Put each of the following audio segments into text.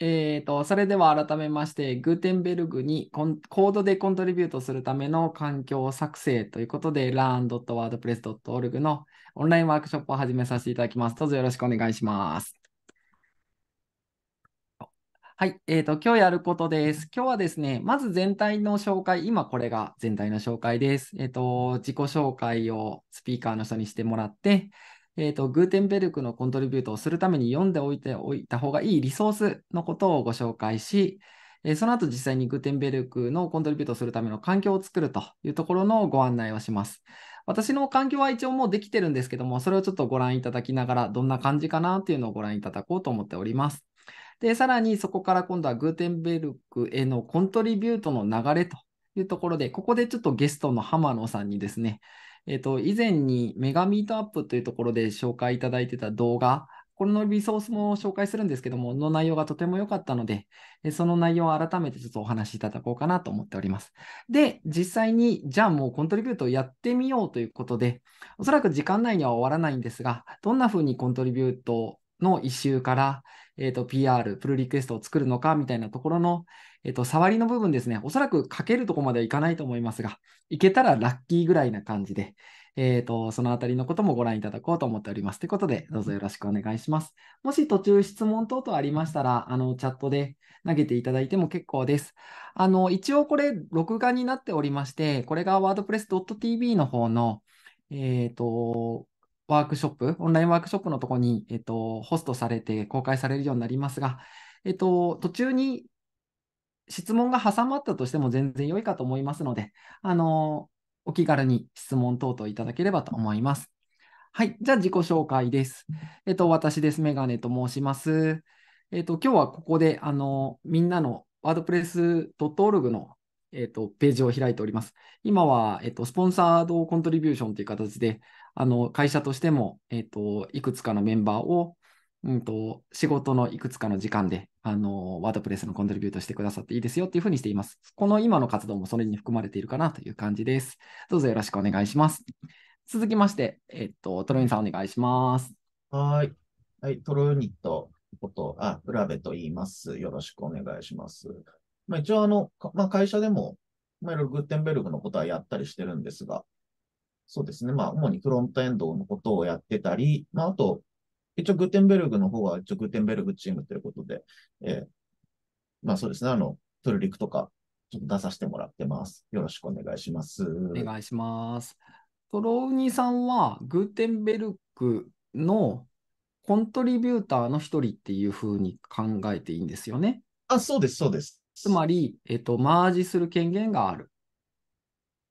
えーと、それでは改めまして、グーテンベルグにコードでコントリビュートするための環境作成ということで、learn.wordpress.org のオンラインワークショップを始めさせていただきます。どうぞよろしくお願いします。はい、えーと、今日やることです。今日はですね、まず全体の紹介、今これが全体の紹介です。えっ、ー、と、自己紹介をスピーカーの人にしてもらって、えっ、ー、と、グーテンベルクのコントリビュートをするために読んでおいておいた方がいいリソースのことをご紹介し、えー、その後実際にグーテンベルクのコントリビュートをするための環境を作るというところのご案内をします。私の環境は一応もうできてるんですけども、それをちょっとご覧いただきながら、どんな感じかなというのをご覧いただこうと思っております。で、さらにそこから今度はグーテンベルクへのコントリビュートの流れというところで、ここでちょっとゲストの浜野さんにですね、えっ、と、以前にメガミートアップというところで紹介いただいてた動画、これのリソースも紹介するんですけども、の内容がとても良かったので、その内容を改めてちょっとお話しいただこうかなと思っております。で、実際に、じゃあもうコントリビュートをやってみようということで、おそらく時間内には終わらないんですが、どんな風にコントリビュートの一周から、えーと PR、プルリクエストを作るのかみたいなところの、えっと、触りの部分ですね、おそらくかけるとこまではいかないと思いますが、いけたらラッキーぐらいな感じで、えっ、ー、と、そのあたりのこともご覧いただこうと思っております。ということで、どうぞよろしくお願いします。もし途中質問等々ありましたら、あの、チャットで投げていただいても結構です。あの、一応これ、録画になっておりまして、これが wordpress.tv の方の、えっ、ー、と、ワークショップ、オンラインワークショップのとこに、えっ、ー、と、ホストされて公開されるようになりますが、えっと、途中に質問が挟まったとしても全然良いかと思いますので、あのお気軽に質問等々いただければと思います。はい。じゃあ自己紹介です。えっと、私です。メガネと申します。えっと、今日はここで、あの、みんなのワードプレス .org の、えっと、ページを開いております。今は、えっと、スポンサードコントリビューションという形で、あの、会社としても、えっと、いくつかのメンバーをうんと、仕事のいくつかの時間で、あの、ワードプレスのコントリビュートしてくださっていいですよっていうふうにしています。この今の活動もそれに含まれているかなという感じです。どうぞよろしくお願いします。続きまして、えっと、トロインさんお願いします。はい。はい、トロユニットこと、あ、プラと言います。よろしくお願いします。まあ、一応、あの、まあ、会社でも、まあ、いろいろグッテンベルグのことはやったりしてるんですが、そうですね。まあ、主にフロントエンドのことをやってたり、まあ、あと、一応、グテンベルグの方は、一応、グテンベルグチームということで、えー、まあそうですね、あの、トルリクとか、ちょっと出させてもらってます。よろしくお願いします。お願いします。トロウニさんは、グーテンベルクのコントリビューターの一人っていうふうに考えていいんですよね。あ、そうです、そうです。つまり、えっと、マージする権限がある。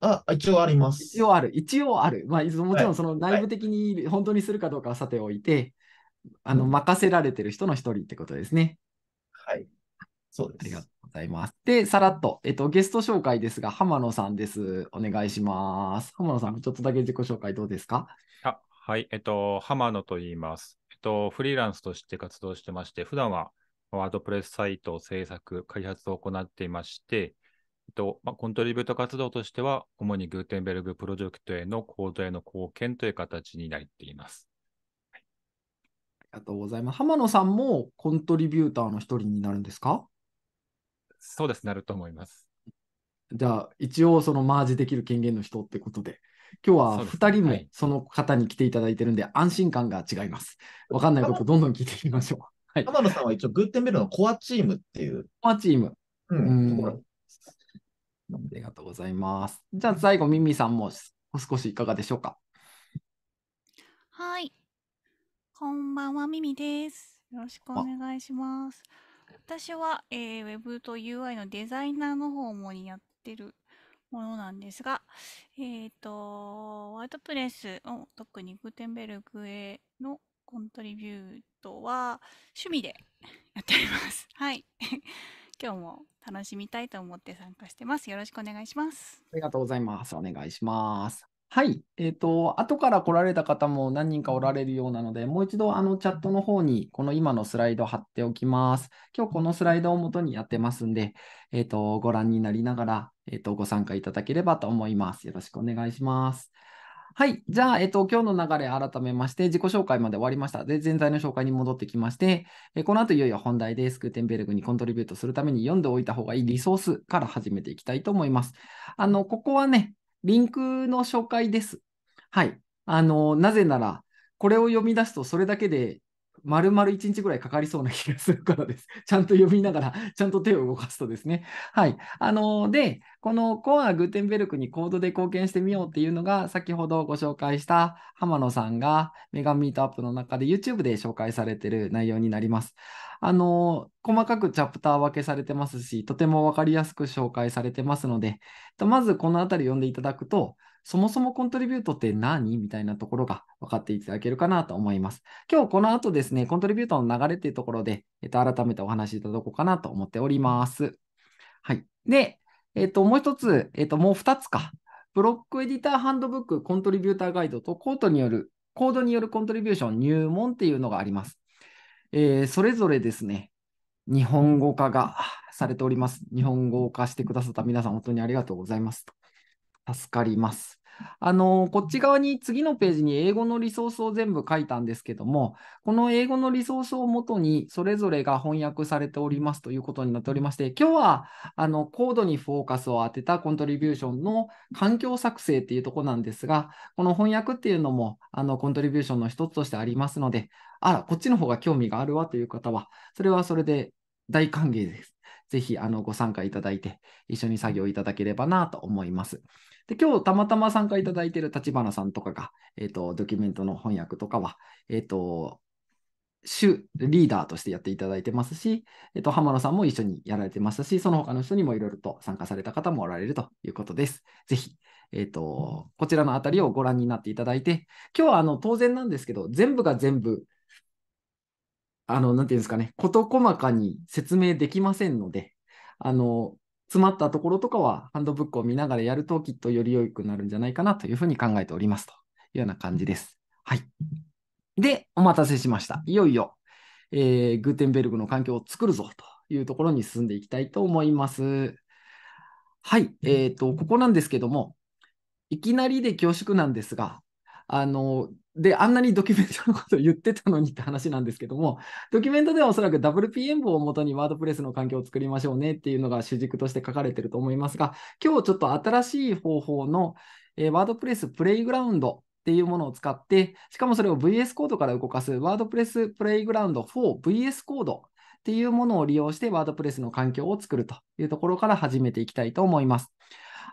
あ、一応あります。一応ある。一応ある。まあ、もちろんその内部的に本当にするかどうかはさておいて、あの、任せられてる人の一人ってことですね。はい。そうです。ありがとうございます。で、さらっと、えっと、ゲスト紹介ですが、浜野さんです。お願いします。浜野さん、ちょっとだけ自己紹介どうですかあはい、えっと、浜野と言います。えっと、フリーランスとして活動してまして、普段はワードプレスサイト制作、開発を行っていまして、えっとまあ、コントリビュート活動としては、主にグーテンベルグプロジェクトへのコードへの貢献という形になっています。ありがとうございます。浜野さんもコントリビューターの一人になるんですかそうです、なると思います。じゃあ、一応そのマージできる権限の人ってことで、今日は2人もその方に来ていただいてるんで、安心感が違います。わ、かんないことどんどん聞いていきましょう。はい、浜野さんは一応、グーテンベルのコアチームっていう。コアチーム。うん。うんありがとうございます。じゃあ、最後、ミミさんも少しいかがでしょうか。はい。こんばんは、ミミです。よろしくお願いします。私は、えー、Web と UI のデザイナーの方もにやってるものなんですが、えっ、ー、と、ワードプレスを特にグーテンベルグへのコントリビュートは趣味でやっております。はい。今日も楽しみたいと思って参加してます。よろしくお願いします。ありがとうございます。お願いします。はい。えっ、ー、と、後から来られた方も何人かおられるようなので、もう一度あのチャットの方にこの今のスライド貼っておきます。今日このスライドを元にやってますんで、えっ、ー、と、ご覧になりながら、えっ、ー、と、ご参加いただければと思います。よろしくお願いします。はい。じゃあ、えっと、今日の流れ改めまして、自己紹介まで終わりました。で、全体の紹介に戻ってきまして、えこの後いよいよ本題です。クーテンベルグにコントリビュートするために読んでおいた方がいいリソースから始めていきたいと思います。あの、ここはね、リンクの紹介です。はい。あの、なぜなら、これを読み出すとそれだけで丸々1日ぐらいかかりそうな気がするからです。ちゃんと読みながら、ちゃんと手を動かすとですね。はい。あのー、で、このコアグーテンベルクにコードで貢献してみようっていうのが、先ほどご紹介した浜野さんがメガミートアップの中で YouTube で紹介されてる内容になります。あのー、細かくチャプター分けされてますし、とても分かりやすく紹介されてますので、とまずこのあたり読んでいただくと、そもそもコントリビュートって何みたいなところが分かっていただけるかなと思います。今日この後ですね、コントリビュートの流れっていうところで、えっと、改めてお話しいただこうかなと思っております。はい。で、えっと、もう一つ、えっと、もう二つか。ブロックエディターハンドブック、コントリビューターガイドとコードによる、コードによるコントリビューション入門っていうのがあります。えー、それぞれですね、日本語化がされております。日本語化してくださった皆さん、本当にありがとうございます。助かります。あのこっち側に次のページに英語のリソースを全部書いたんですけども、この英語のリソースをもとにそれぞれが翻訳されておりますということになっておりまして、今日はあのコードにフォーカスを当てたコントリビューションの環境作成っていうとこなんですが、この翻訳っていうのもあのコントリビューションの一つとしてありますので、あら、こっちの方が興味があるわという方は、それはそれで大歓迎です。ぜひあのご参加いただいて、一緒に作業いただければなと思います。で、今日たまたま参加いただいている立花さんとかが、えっ、ー、と、ドキュメントの翻訳とかは、えっ、ー、と、主リーダーとしてやっていただいてますし、えっと、浜野さんも一緒にやられてましたし、その他の人にもいろいろと参加された方もおられるということです。ぜひ、えっと、こちらのあたりをご覧になっていただいて、今日はあの当然なんですけど、全部が全部、あの、なんていうんですかね、事細かに説明できませんので、あの、詰まったところとかはハンドブックを見ながらやるときっとより良くなるんじゃないかなというふうに考えておりますというような感じです。はい。で、お待たせしました。いよいよ、えー、グーテンベルグの環境を作るぞというところに進んでいきたいと思います。はい。えっ、ー、と、ここなんですけども、いきなりで恐縮なんですが、あの、で、あんなにドキュメントのことを言ってたのにって話なんですけども、ドキュメントではおそらく WPM をもとにワードプレスの環境を作りましょうねっていうのが主軸として書かれてると思いますが、今日ちょっと新しい方法の、えー、ワードプレスプレイグラウンドっていうものを使って、しかもそれを VS コードから動かすワードプレスプレイグラウンド 4VS コードっていうものを利用してワードプレスの環境を作るというところから始めていきたいと思います。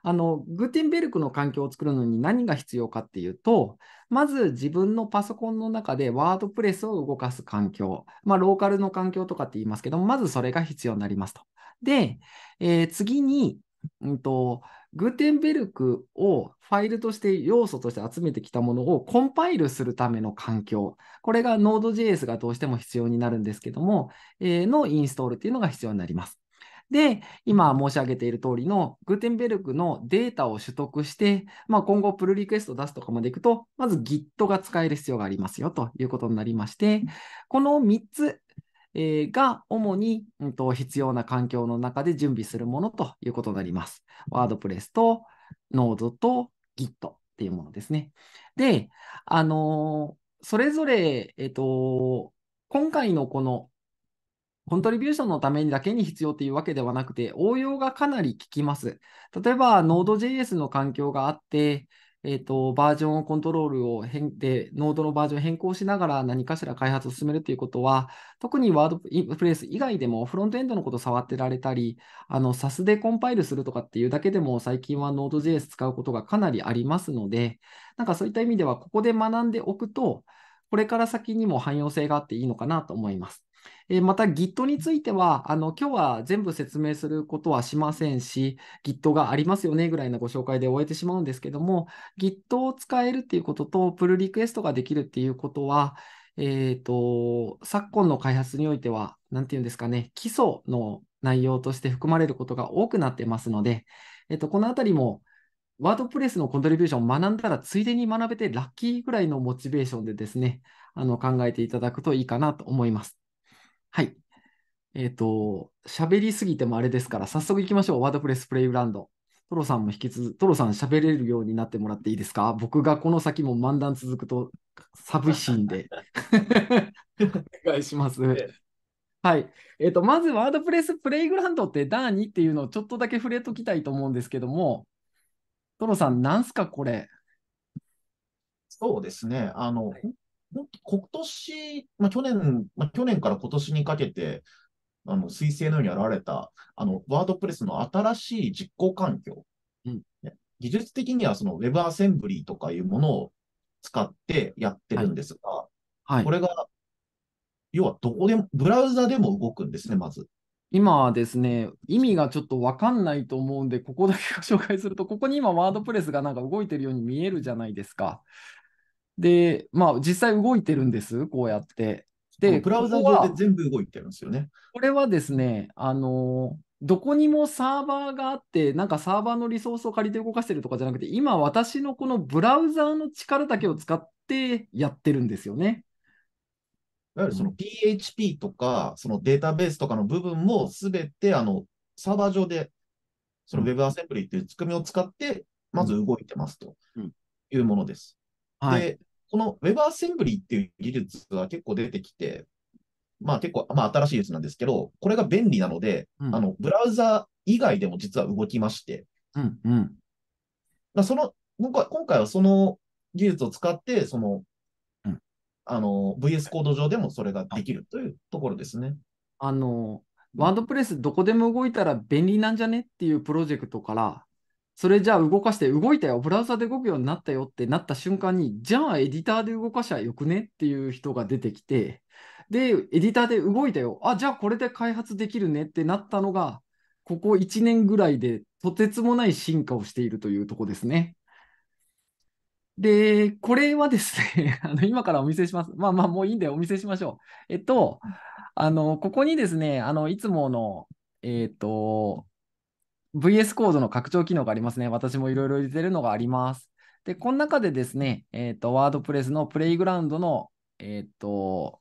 あの、グーテンベルクの環境を作るのに何が必要かっていうと、まず自分のパソコンの中でワードプレスを動かす環境、まあ、ローカルの環境とかって言いますけどまずそれが必要になりますと。で、えー、次に、うんと、グーテンベルクをファイルとして要素として集めてきたものをコンパイルするための環境。これが Node.js がどうしても必要になるんですけども、えー、のインストールっていうのが必要になります。で、今申し上げている通りの、グーテンベルクのデータを取得して、まあ、今後プルリクエスト出すとかまでいくと、まず Git が使える必要がありますよということになりまして、この3つ、えー、が主に、うん、と必要な環境の中で準備するものということになります。ワードプレスと Node と Git っていうものですね。で、あのー、それぞれ、えっ、ー、と、今回のこのコントリビューションのためにだけに必要というわけではなくて、応用がかなり効きます。例えば、Node.js の環境があって、えーと、バージョンをコントロールを変で、ノードのバージョンを変更しながら何かしら開発を進めるということは、特にワードプレイス以外でもフロントエンドのことを触ってられたり、あの SAS でコンパイルするとかっていうだけでも最近は Node.js 使うことがかなりありますので、なんかそういった意味ではここで学んでおくと、これから先にも汎用性があっていいのかなと思います。えまた Git については、あの、今日は全部説明することはしませんし、Git がありますよねぐらいのご紹介で終えてしまうんですけども、Git を使えるっていうことと、プルリクエストができるっていうことは、えっ、ー、と、昨今の開発においては、何て言うんですかね、基礎の内容として含まれることが多くなってますので、えっ、ー、と、このあたりも、ワードプレスのコントリビューションを学んだら、ついでに学べてラッキーぐらいのモチベーションでですね、あの考えていただくといいかなと思います。はい。えっ、ー、と、喋りすぎてもあれですから、早速いきましょう。ワードプレスプレイグラウンド。トロさんも引き続き、トロさん喋れるようになってもらっていいですか僕がこの先も漫談続くと寂しいんで。お願いします。はい。えっ、ー、と、まずワードプレスプレイグラウンドって何っていうのをちょっとだけ触れときたいと思うんですけども、トロさん、なんすかこれ。そうですね。あの、はい、本今年、まあ、去年、まあ、去年から今年にかけて、あの、彗星のように現れた、あの、ワードプレスの新しい実行環境。うん、技術的には、その Web アセンブリーとかいうものを使ってやってるんですが、はいはい、これが、要はどこでも、ブラウザでも動くんですね、まず。今はですね、意味がちょっとわかんないと思うんで、ここだけご紹介すると、ここに今、ワードプレスがなんか動いてるように見えるじゃないですか。で、まあ実際動いてるんです、こうやって。で、ブラウザ上で全部動いてるんですよね。これはですね、あのどこにもサーバーがあって、なんかサーバーのリソースを借りて動かしてるとかじゃなくて、今私のこのブラウザーの力だけを使ってやってるんですよね。いわゆるその PHP とか、そのデータベースとかの部分もすべてあのサーバー上で、その Web アセンブリーという仕組みを使って、まず動いてますというものです。うんはい、で、この WebAssembly っていう技術は結構出てきて、まあ結構、まあ新しいやつなんですけど、これが便利なので、うん、あの、ブラウザ以外でも実は動きまして、うんうん。だその、今回はその技術を使って、その、うん、あの、VS コード上でもそれができるというところですね。あの、ワードプレスどこでも動いたら便利なんじゃねっていうプロジェクトから、それじゃあ動かして動いたよ、ブラウザで動くようになったよってなった瞬間に、じゃあエディターで動かしゃよくねっていう人が出てきて、で、エディターで動いたよ、あ、じゃあこれで開発できるねってなったのが、ここ1年ぐらいでとてつもない進化をしているというとこですね。で、これはですね、あの今からお見せします。まあまあ、もういいんでお見せしましょう。えっと、あの、ここにですね、あの、いつもの、えっ、と、VS コードの拡張機能がありますね。私もいろいろ入れてるのがあります。で、この中でですね、えっ、ー、と、ワードプレスのプレイグラウンドの、えっ、ー、と、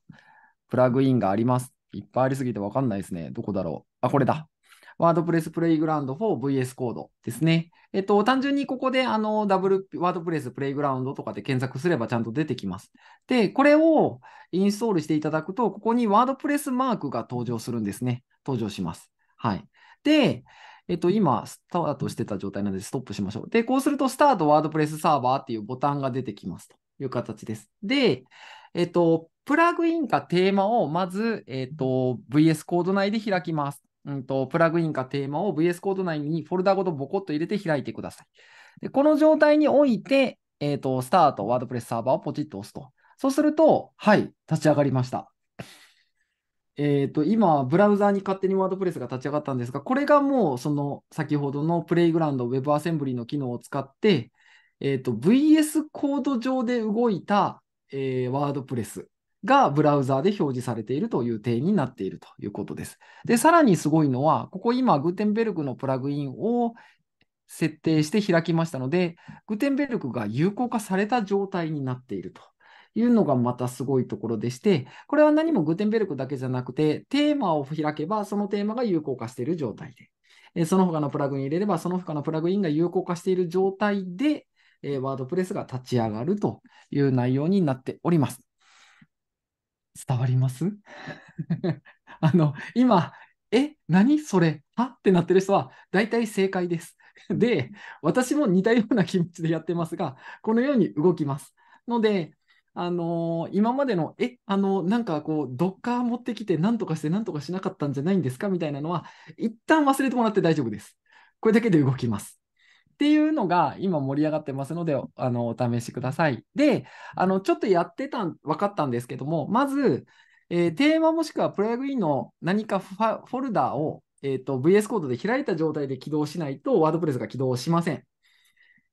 プラグインがあります。いっぱいありすぎてわかんないですね。どこだろう。あ、これだ。ワードプレスプレイグラウンド for v s コードですね。えっと、単純にここで、あの、ダブルワードプレスプレイグラウンドとかで検索すればちゃんと出てきます。で、これをインストールしていただくと、ここにワードプレスマークが登場するんですね。登場します。はい。で、えっと、今、スタートしてた状態なので、ストップしましょう。で、こうすると、スタートワードプレスサーバーっていうボタンが出てきますという形です。で、えっと、プラグインかテーマをまず、えっと、VS コード内で開きます。うんと、プラグインかテーマを VS コード内にフォルダごとボコッと入れて開いてください。でこの状態において、えっと、スタートワードプレスサーバーをポチッと押すと。そうすると、はい、立ち上がりました。えっ、ー、と、今、ブラウザーに勝手にワードプレスが立ち上がったんですが、これがもう、その先ほどのプレイグラウンド Web アセンブリの機能を使って、えっ、ー、と、VS コード上で動いた、えー、ワードプレスがブラウザーで表示されているという点になっているということです。で、さらにすごいのは、ここ今、グーテンベルクのプラグインを設定して開きましたので、グテンベルクが有効化された状態になっているというのがまたすごいところでして、これは何もグテンベルクだけじゃなくて、テーマを開けばそのテーマが有効化している状態で、その他のプラグイン入れればその他のプラグインが有効化している状態で、ワードプレスが立ち上がるという内容になっております。伝わります あの、今、え、何それはってなってる人は大体正解です。で、私も似たような気持ちでやってますが、このように動きます。ので、あのー、今までの、え、あのー、なんかこう、ドッカー持ってきて、なんとかして、なんとかしなかったんじゃないんですかみたいなのは、一旦忘れてもらって大丈夫です。これだけで動きます。っていうのが今盛り上がってますので、あのお試しください。で、あのちょっとやってた分かったんですけども、まず、えー、テーマもしくはプラグインの何かフォルダを、えーと VS コードで開いた状態で起動しないと、ワードプレスが起動しません。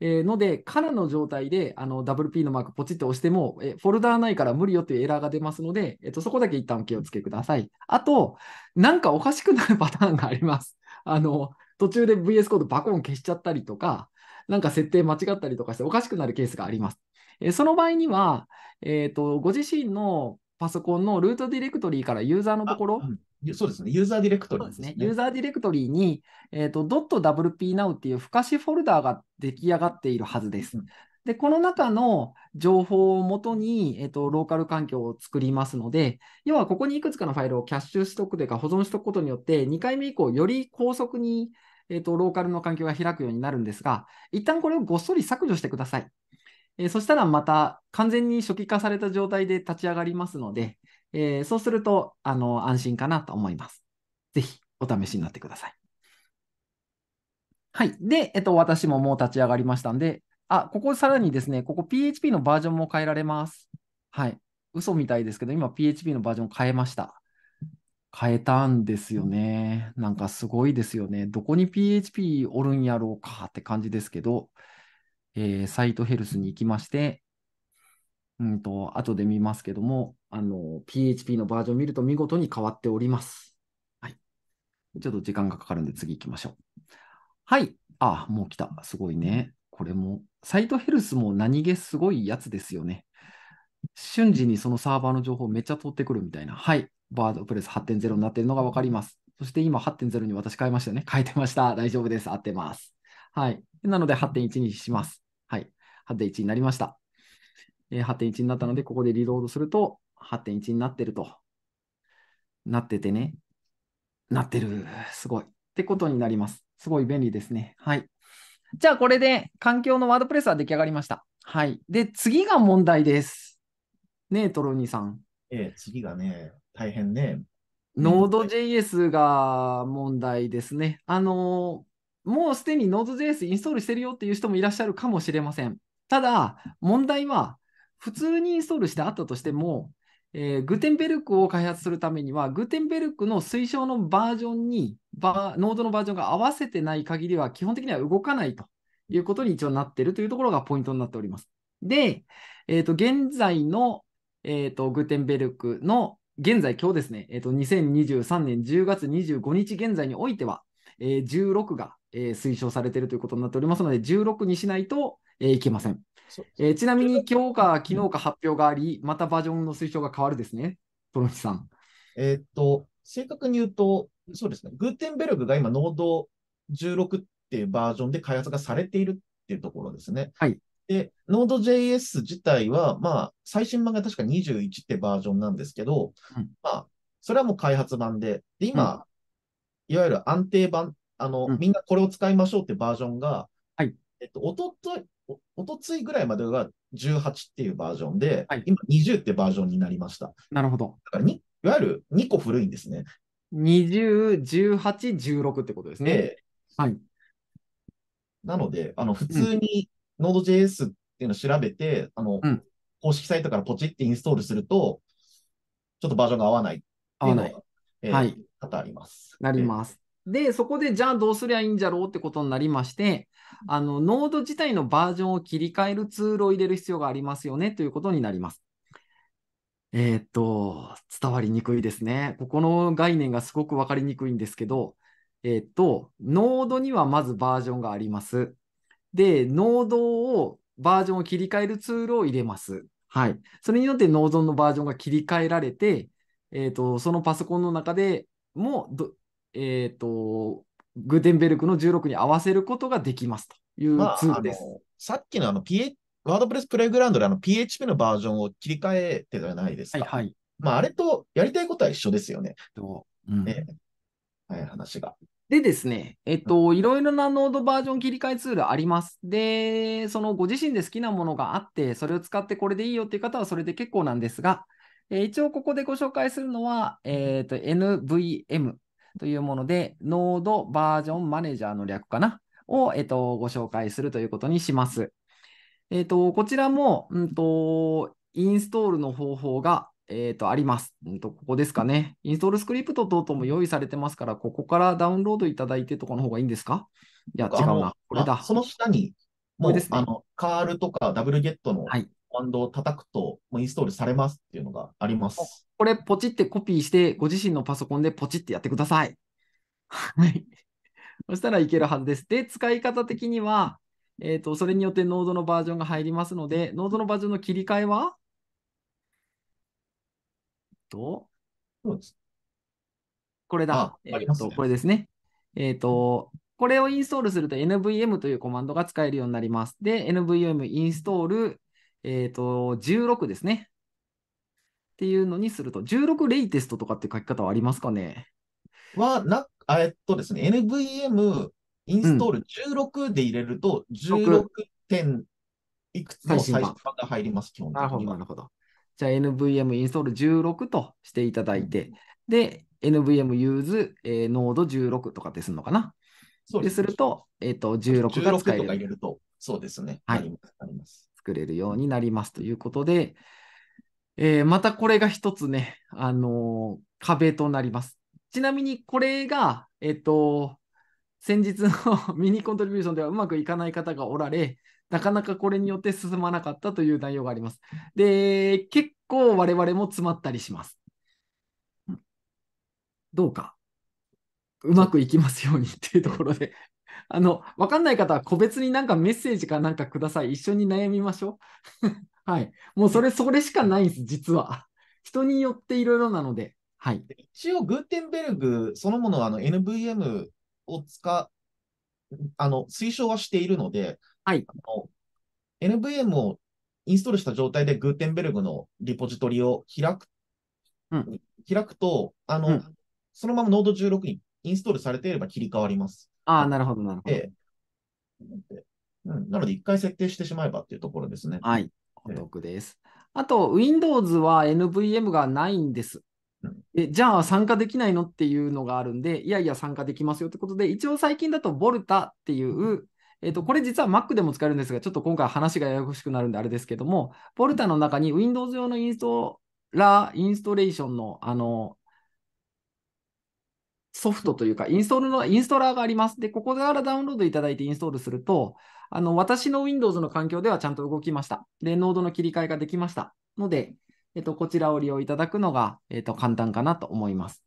えー、ので、空の状態であの WP のマークポチッと押しても、えフォルダーないから無理よというエラーが出ますので、えー、とそこだけ一旦お気をつけください。あと、なんかおかしくなるパターンがあります。あの途中で VS コードバコン消しちゃったりとか、なんか設定間違ったりとかしておかしくなるケースがあります。えー、その場合には、えーとご自身のパソコンのルートディレクトリからユーザーのところ、うん、そうですね、ユーザーディレクトリですね。ユーザーディレクトリに、えーと、.wpnow っていう不可視フォルダーが出来上がっているはずです。うん、で、この中の情報をもとに、えーと、ローカル環境を作りますので、要はここにいくつかのファイルをキャッシュしとくというか保存しとくことによって、2回目以降、より高速に、えーとローカルの環境が開くようになるんですが、一旦これをごっそり削除してください。えー、そしたらまた完全に初期化された状態で立ち上がりますので、えー、そうするとあの安心かなと思います。ぜひお試しになってください。はい。で、えっと、私ももう立ち上がりましたんで、あ、ここさらにですね、ここ PHP のバージョンも変えられます。はい。嘘みたいですけど、今 PHP のバージョン変えました。変えたんですよね。なんかすごいですよね。どこに PHP おるんやろうかって感じですけど、えー、サイトヘルスに行きまして、うんと、後で見ますけども、あの、PHP のバージョンを見ると見事に変わっております。はい。ちょっと時間がかかるんで次行きましょう。はい。あ、もう来た。すごいね。これも、サイトヘルスも何気すごいやつですよね。瞬時にそのサーバーの情報めっちゃ取ってくるみたいな。はい。バードプレス8.0になってるのがわかります。そして今8.0に私変えましたよね。変えてました。大丈夫です。合ってます。はい。なので8.1にします。はい、8.1になりました。えー、8.1になったので、ここでリロードすると、8.1になってると。なっててね。なってる。すごい。ってことになります。すごい便利ですね。はい。じゃあ、これで環境のワードプレスは出来上がりました。はい。で、次が問題です。ねえ、トロニーさん。ええ、次がね、大変ね。ノード JS が問題ですね。あのもうすでに Node.js インストールしてるよっていう人もいらっしゃるかもしれません。ただ、問題は、普通にインストールしてあったとしても、えー、グテンベルクを開発するためには、グテンベルクの推奨のバージョンに、ノードのバージョンが合わせてない限りは、基本的には動かないということに一応なっているというところがポイントになっております。で、えっ、ー、と、現在の、えっ、ー、と、グテンベルクの、現在、今日ですね、えっ、ー、と、2023年10月25日現在においては、えー、16がえー、推奨されているということになっておりますので、16にしないと、えー、いけません、えー、ちなみに今日か昨日か発表があり、またバージョンの推奨が変わるですね、トロチさん。えー、っと、正確に言うと、そうですね、グーテンベルグが今、ノード16っていうバージョンで開発がされているっていうところですね。はい。で、ノード j s 自体は、まあ、最新版が確か21ってバージョンなんですけど、うん、まあ、それはもう開発版で、で、今、うん、いわゆる安定版あの、うん、みんなこれを使いましょうってバージョンが、はい。えっと、おととい、おとついぐらいまでが18っていうバージョンで、はい、今20ってバージョンになりました。なるほど。だからにいわゆる2個古いんですね。20、18、16ってことですね。えはい。なので、あの、普通に Node.js っていうのを調べて、うん、あの、うん、公式サイトからポチってインストールすると、ちょっとバージョンが合わないっていうのが、えー、はい、多々あります。なります。で、そこでじゃあどうすりゃいいんじゃろうってことになりまして、あの、ノード自体のバージョンを切り替えるツールを入れる必要がありますよねということになります。えー、っと、伝わりにくいですね。ここの概念がすごく分かりにくいんですけど、えー、っと、ノードにはまずバージョンがあります。で、ノードを、バージョンを切り替えるツールを入れます。はい。それによってノードのバージョンが切り替えられて、えー、っと、そのパソコンの中でもえっ、ー、と、グーテンベルクの16に合わせることができますというツールです。まあ、さっきのあの、p ワードプレスプレイグラウンドであの PHP のバージョンを切り替えてではないですか。はいはい。まあ、あれとやりたいことは一緒ですよね。うん、ねはい、話が。でですね、えっと、いろいろなノードバージョン切り替えツールあります。で、そのご自身で好きなものがあって、それを使ってこれでいいよっていう方はそれで結構なんですが、えー、一応ここでご紹介するのは、えっ、ー、NVM というもので、ノードバージョンマネージャーの略かなを、えっと、ご紹介するということにします。えっと、こちらも、うんと、インストールの方法が、えっと、あります、うんと。ここですかね。インストールスクリプト等々も用意されてますから、ここからダウンロードいただいてとかの方がいいんですかいや、違うな。これだ。その下に、もう、ね、あの、カールとかダブルゲットの、はい、マンドを叩くと、もうインストールされますっていうのがあります。これ、ポチってコピーして、ご自身のパソコンでポチってやってください。はい。そしたらいけるはずです。で、使い方的には、えっ、ー、と、それによってノードのバージョンが入りますので、ノードのバージョンの切り替えはと、これだ。えっ、と、これですね。えっ、ー、と、これをインストールすると NVM というコマンドが使えるようになります。で、NVM インストールえっ、ー、と、16ですね。っていうのにすると、16レイテストとかって書き方はありますかねは、な、えっとですね、NVM インストール16で入れると、16点いくつの最初版が入ります、基本的になるほど、なるほど。じゃあ NVM インストール16としていただいて、で、NVM use、えー、ノード16とかってするのかなそうです,、ね、すると、えっ、ー、と、16が使える。16とか入れると、そうですね。はい。あります。作れるようになりますということで、えー、またこれが一つね、あのー、壁となります。ちなみにこれが、えっ、ー、と、先日の ミニコントリビューションではうまくいかない方がおられ、なかなかこれによって進まなかったという内容があります。で、結構我々も詰まったりします。どうか、うまくいきますようにっていうところで あの、わかんない方は個別になんかメッセージかなんかください。一緒に悩みましょう。はい。もうそれ、それしかないんです、実は。人によっていろいろなので。はい。一応、グーテンベルグそのものはあの NVM を使、あの、推奨はしているので、はい。あの NVM をインストールした状態でグーテンベルグのリポジトリを開く、うん、開くと、あの、うん、そのままノード16にインストールされていれば切り替わります。ああ、なるほど、なるほど。うん、なので、一回設定してしまえばっていうところですね。はい、お得です。あと、Windows は NVM がないんです。えじゃあ参加できないのっていうのがあるんで、いやいや参加できますよってことで、一応最近だとボルタっていう、えとこれ実は Mac でも使えるんですが、ちょっと今回話がややこしくなるんであれですけども、ボルタの中に Windows 用のインストラインストレーションのあのソフトというか、インストールの、インストーラーがあります。で、ここからダウンロードいただいてインストールすると、あの、私の Windows の環境ではちゃんと動きました。で、ノードの切り替えができました。ので、えっと、こちらを利用いただくのが、えっと、簡単かなと思います。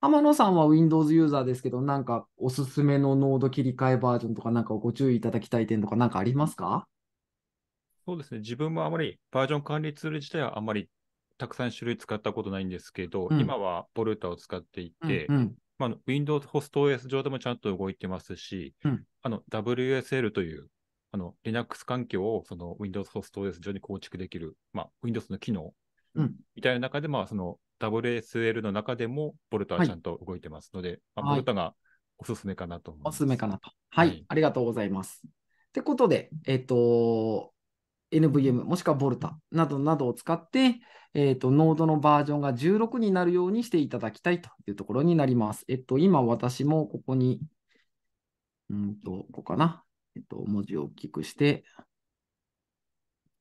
天野さんは Windows ユーザーですけど、なんかおすすめのノード切り替えバージョンとか、なんかご注意いただきたい点とか、なんかありますかそうですね。自分もあまりバージョン管理ツール自体はあまりたくさん種類使ったことないんですけど、うん、今はポルタを使っていて、うんうんまあ、Windows ホスト OS 上でもちゃんと動いてますし、うん、あの WSL というあの Linux 環境をその Windows ホスト OS 上に構築できる、まあ、Windows の機能みたいな中で、まあ、その WSL の中でもボルタはちゃんと動いてますので、はい、まあ、ボルタがおすすめかなと思います、はい。おすすめかなと。はい、はい、ありがとうございます。ってことで、えっ、ー、と、NVM もしくはボルタなどなどを使って、えーと、ノードのバージョンが16になるようにしていただきたいというところになります。えっと、今私もここに、うんと、ここかな。えっと、文字を大きくして、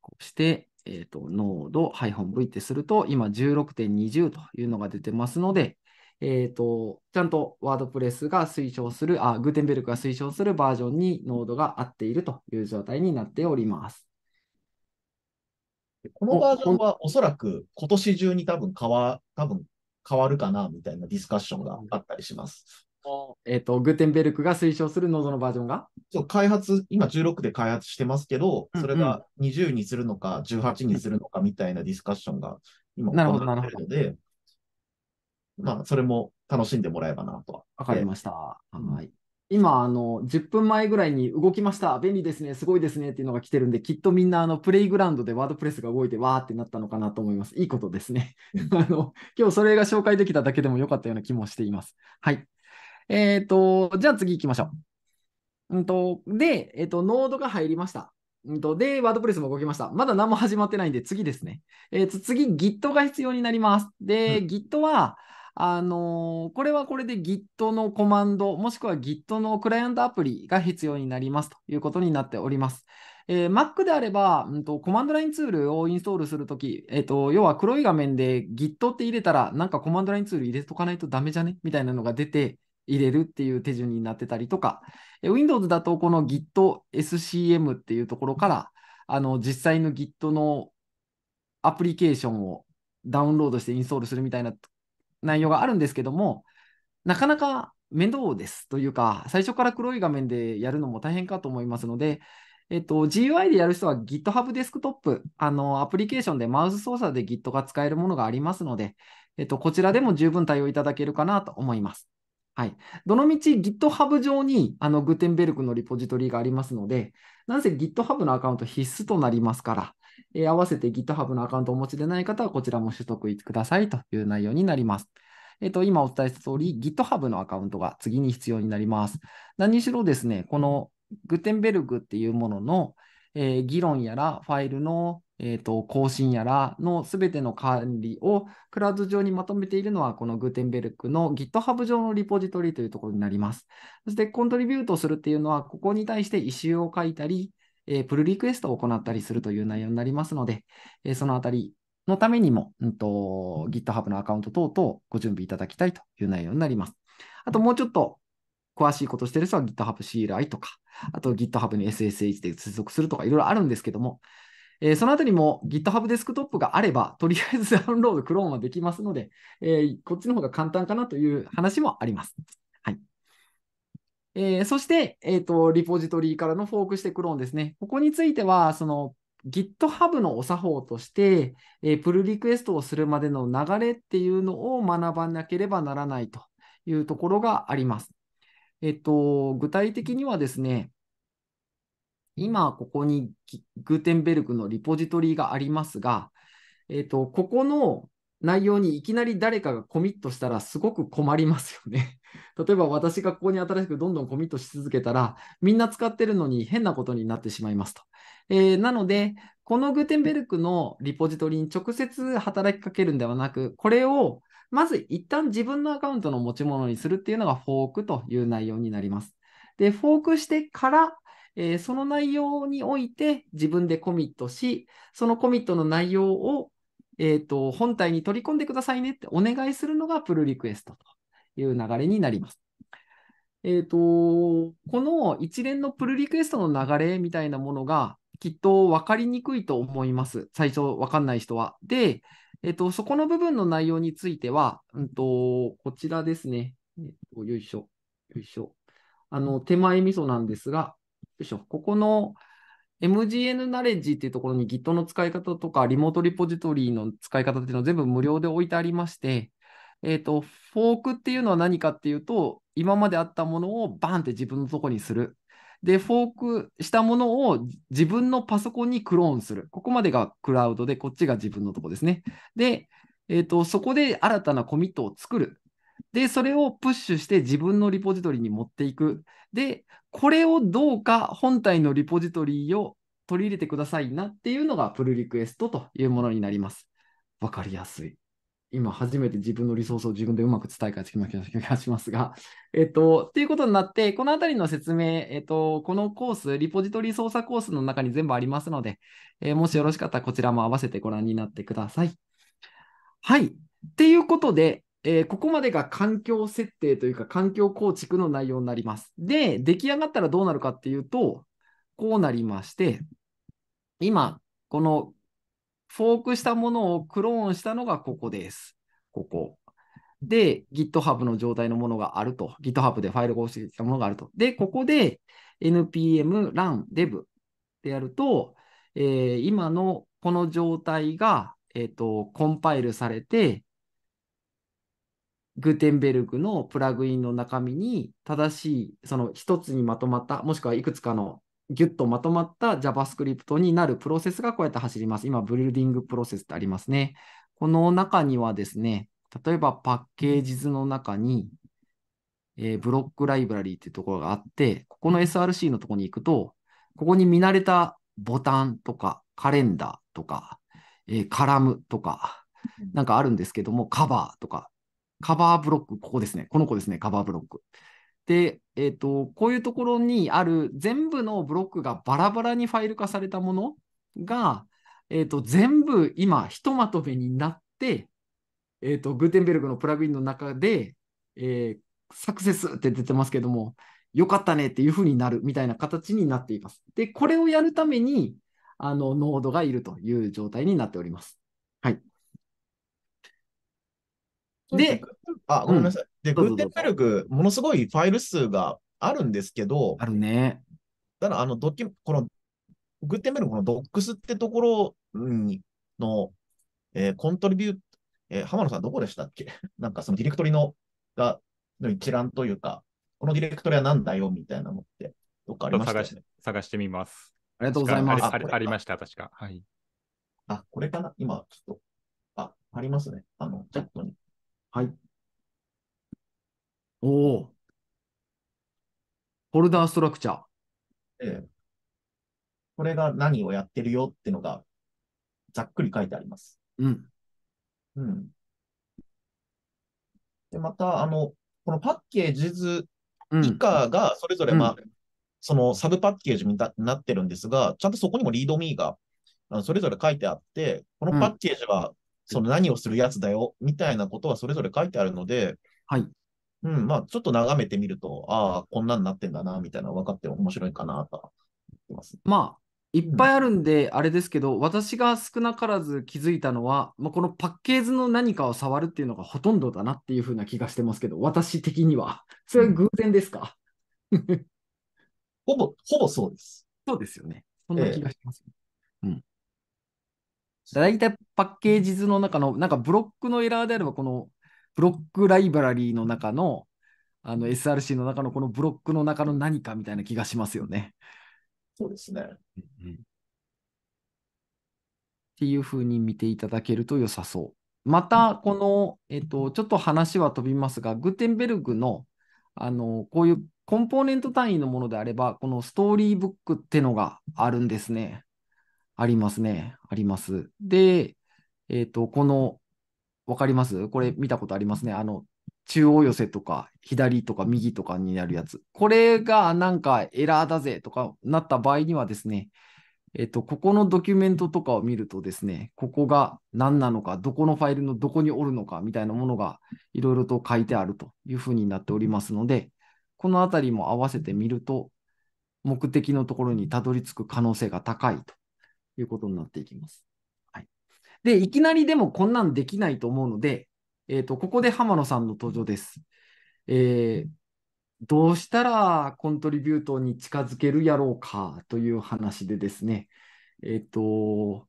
こうして、えっと、ノード -v ってすると、今16.20というのが出てますので、えーと、とちゃんとワードプレスが推奨するあ、グーテンベルクが推奨するバージョンにノードが合っているという状態になっております。このバージョンはおそらく今年中に多分変わ多分変わるかなみたいなディスカッションがあったりします。えっ、ー、と、グーテンベルクが推奨するノードのバージョンがそう開発、今16で開発してますけど、それが20にするのか18にするのかみたいなディスカッションが今行われているので、まあ、それも楽しんでもらえばなとは。わかりました。はい。今、あの、10分前ぐらいに動きました、便利ですね、すごいですねっていうのが来てるんで、きっとみんな、あの、プレイグラウンドでワードプレスが動いて、わーってなったのかなと思います。いいことですね。あの、今日それが紹介できただけでも良かったような気もしています。はい。えっ、ー、と、じゃあ次行きましょう。うんと、で、えっ、ー、と、ノードが入りました。うんと、で、ワードプレスも動きました。まだ何も始まってないんで、次ですね。えっ、ー、と、次、Git が必要になります。で、うん、Git は、あのこれはこれで Git のコマンド、もしくは Git のクライアントアプリが必要になりますということになっております。えー、Mac であれば、うんと、コマンドラインツールをインストールするとき、えーと、要は黒い画面で Git って入れたら、なんかコマンドラインツール入れとかないとダメじゃねみたいなのが出て入れるっていう手順になってたりとか、えー、Windows だとこの Git SCM っていうところから、あの実際の Git のアプリケーションをダウンロードしてインストールするみたいな内容があるんですけども、なかなか面倒ですというか、最初から黒い画面でやるのも大変かと思いますので、えっと、GUI でやる人は GitHub デスクトップ、あの、アプリケーションでマウス操作で Git が使えるものがありますので、えっと、こちらでも十分対応いただけるかなと思います。はい。どのみち GitHub 上に、あの、グテンベルクのリポジトリがありますので、なんせ GitHub のアカウント必須となりますから、えー、合わせて GitHub のアカウントをお持ちでない方は、こちらも取得くださいという内容になります。えっ、ー、と、今お伝えした通り、GitHub のアカウントが次に必要になります。何しろですね、このグテンベルグっていうものの、えー、議論やらファイルの、えーと、更新やらのすべての管理をクラウド上にまとめているのは、このグテンベルクの GitHub 上のリポジトリというところになります。そして、コントリビュートするっていうのは、ここに対して異臭を書いたり、えー、プルリクエストを行ったりするという内容になりますので、えー、そのあたりのためにも、うんと、GitHub のアカウント等々ご準備いただきたいという内容になります。あともうちょっと詳しいことしてる人は GitHub CLI とか、あと GitHub に SSH で接続するとかいろいろあるんですけども、えー、そのあたりも GitHub デスクトップがあれば、とりあえずダウンロード、クローンはできますので、えー、こっちの方が簡単かなという話もあります。えー、そして、えーと、リポジトリからのフォークしてクローンですね。ここについては、その GitHub のお作法として、えー、プルリクエストをするまでの流れっていうのを学ばなければならないというところがあります。えっ、ー、と、具体的にはですね、今ここにグーテンベルクのリポジトリがありますが、えっ、ー、と、ここの内容にいきなり誰かがコミットしたらすごく困りますよね。例えば私がここに新しくどんどんコミットし続けたら、みんな使ってるのに変なことになってしまいますと。えー、なので、このグテンベルクのリポジトリに直接働きかけるんではなく、これをまず一旦自分のアカウントの持ち物にするっていうのがフォークという内容になります。で、フォークしてから、えー、その内容において自分でコミットし、そのコミットの内容をえっ、ー、と、本体に取り込んでくださいねってお願いするのがプルリクエストという流れになります。えっ、ー、と、この一連のプルリクエストの流れみたいなものがきっと分かりにくいと思います。最初分かんない人は。で、えっ、ー、と、そこの部分の内容については、うんと、こちらですね。えーとよいしょ、よいしょ。あの、手前味噌なんですが、よいしょ、ここの、MGN ナレッジっていうところに Git の使い方とか、リモートリポジトリの使い方っていうのを全部無料で置いてありまして、えっ、ー、と、フォークっていうのは何かっていうと、今まであったものをバンって自分のとこにする。で、フォークしたものを自分のパソコンにクローンする。ここまでがクラウドで、こっちが自分のとこですね。で、えっ、ー、と、そこで新たなコミットを作る。で、それをプッシュして自分のリポジトリに持っていく。で、これをどうか本体のリポジトリを取り入れてくださいなっていうのがプルリクエストというものになります。わかりやすい。今初めて自分のリソースを自分でうまく伝えかしきまた気がしますが、えっと、ということになって、このあたりの説明、えっと、このコース、リポジトリ操作コースの中に全部ありますので、えー、もしよろしかったらこちらも合わせてご覧になってください。はい。っていうことで、えー、ここまでが環境設定というか環境構築の内容になります。で、出来上がったらどうなるかっていうと、こうなりまして、今、このフォークしたものをクローンしたのがここです。ここ。で、GitHub の状態のものがあると。GitHub でファイル公式したものがあると。で、ここで npm run dev ってやると、えー、今のこの状態が、えーとコンパイルされて、グーテンベルグのプラグインの中身に正しい、その一つにまとまった、もしくはいくつかのギュッとまとまった JavaScript になるプロセスがこうやって走ります。今、ブルーディングプロセスってありますね。この中にはですね、例えばパッケージ図の中に、えー、ブロックライブラリーっていうところがあって、ここの SRC のところに行くと、ここに見慣れたボタンとかカレンダーとか、えー、カラムとか、なんかあるんですけども、カバーとか、カバーブロック、ここですね。この子ですね、カバーブロック。で、えっ、ー、と、こういうところにある全部のブロックがバラバラにファイル化されたものが、えっ、ー、と、全部今、ひとまとめになって、えっ、ー、と、グーテンベルグのプラグインの中で、えサクセスって出てますけども、よかったねっていうふうになるみたいな形になっています。で、これをやるために、あの、ノードがいるという状態になっております。はい。で、あ、ごめんなさい。で、グーテンベルグ、ものすごいファイル数があるんですけど、あるね。ただ、あの、ドキュ、この、グーテンベルグのドックスってところにの、えー、コントリビュー、えー、浜野さんどこでしたっけ なんかそのディレクトリの、が、の一覧というか、このディレクトリは何だよみたいなのって、どっかありました、ね、探し探してみます。ありがとうございます。あありました、確か。はい。あ、これかな今、ちょっと。あ、ありますね。あの、チャットに。はい。おお、フォルダーストラクチャー。ええ、これが何をやってるよってのが、ざっくり書いてあります。うん。うん。で、また、あの、このパッケージ図うん。以下が、それぞれ、まあ、そのサブパッケージにななってるんですが、ちゃんとそこにもリードミーが、あのそれぞれ書いてあって、このパッケージはその何をするやつだよ、みたいなことはそれぞれ書いてあるので、はい。うん、まあ、ちょっと眺めてみると、ああ、こんなんなってんだな、みたいな分かって面白いかなと思ってます。まあ、いっぱいあるんで、あれですけど、うん、私が少なからず気づいたのは、まあ、このパッケージの何かを触るっていうのがほとんどだなっていうふうな気がしてますけど、私的には。それは偶然ですか、うん、ほぼ、ほぼそうです。そうですよね。そんな気がします、ね、えー、うん。大体パッケージ図の中の、なんかブロックのエラーであれば、このブロックライブラリーの中の、あの SRC の中のこのブロックの中の何かみたいな気がしますよね。そうですね。うん、っていうふうに見ていただけると良さそう。また、この、えっと、ちょっと話は飛びますが、グテンベルグの、あの、こういうコンポーネント単位のものであれば、このストーリーブックってのがあるんですね。ありますね。あります。で、えっ、ー、と、この、わかりますこれ見たことありますね。あの、中央寄せとか、左とか右とかになるやつ。これがなんかエラーだぜとかなった場合にはですね、えっ、ー、と、ここのドキュメントとかを見るとですね、ここが何なのか、どこのファイルのどこにおるのかみたいなものがいろいろと書いてあるというふうになっておりますので、このあたりも合わせてみると、目的のところにたどり着く可能性が高いということになっていきます。はい、で、いきなりでもこんなんできないと思うので、えーと、とここで浜野さんの登場です。えー、どうしたらコントリビュートに近づけるやろうかという話でですね、えっ、ー、と、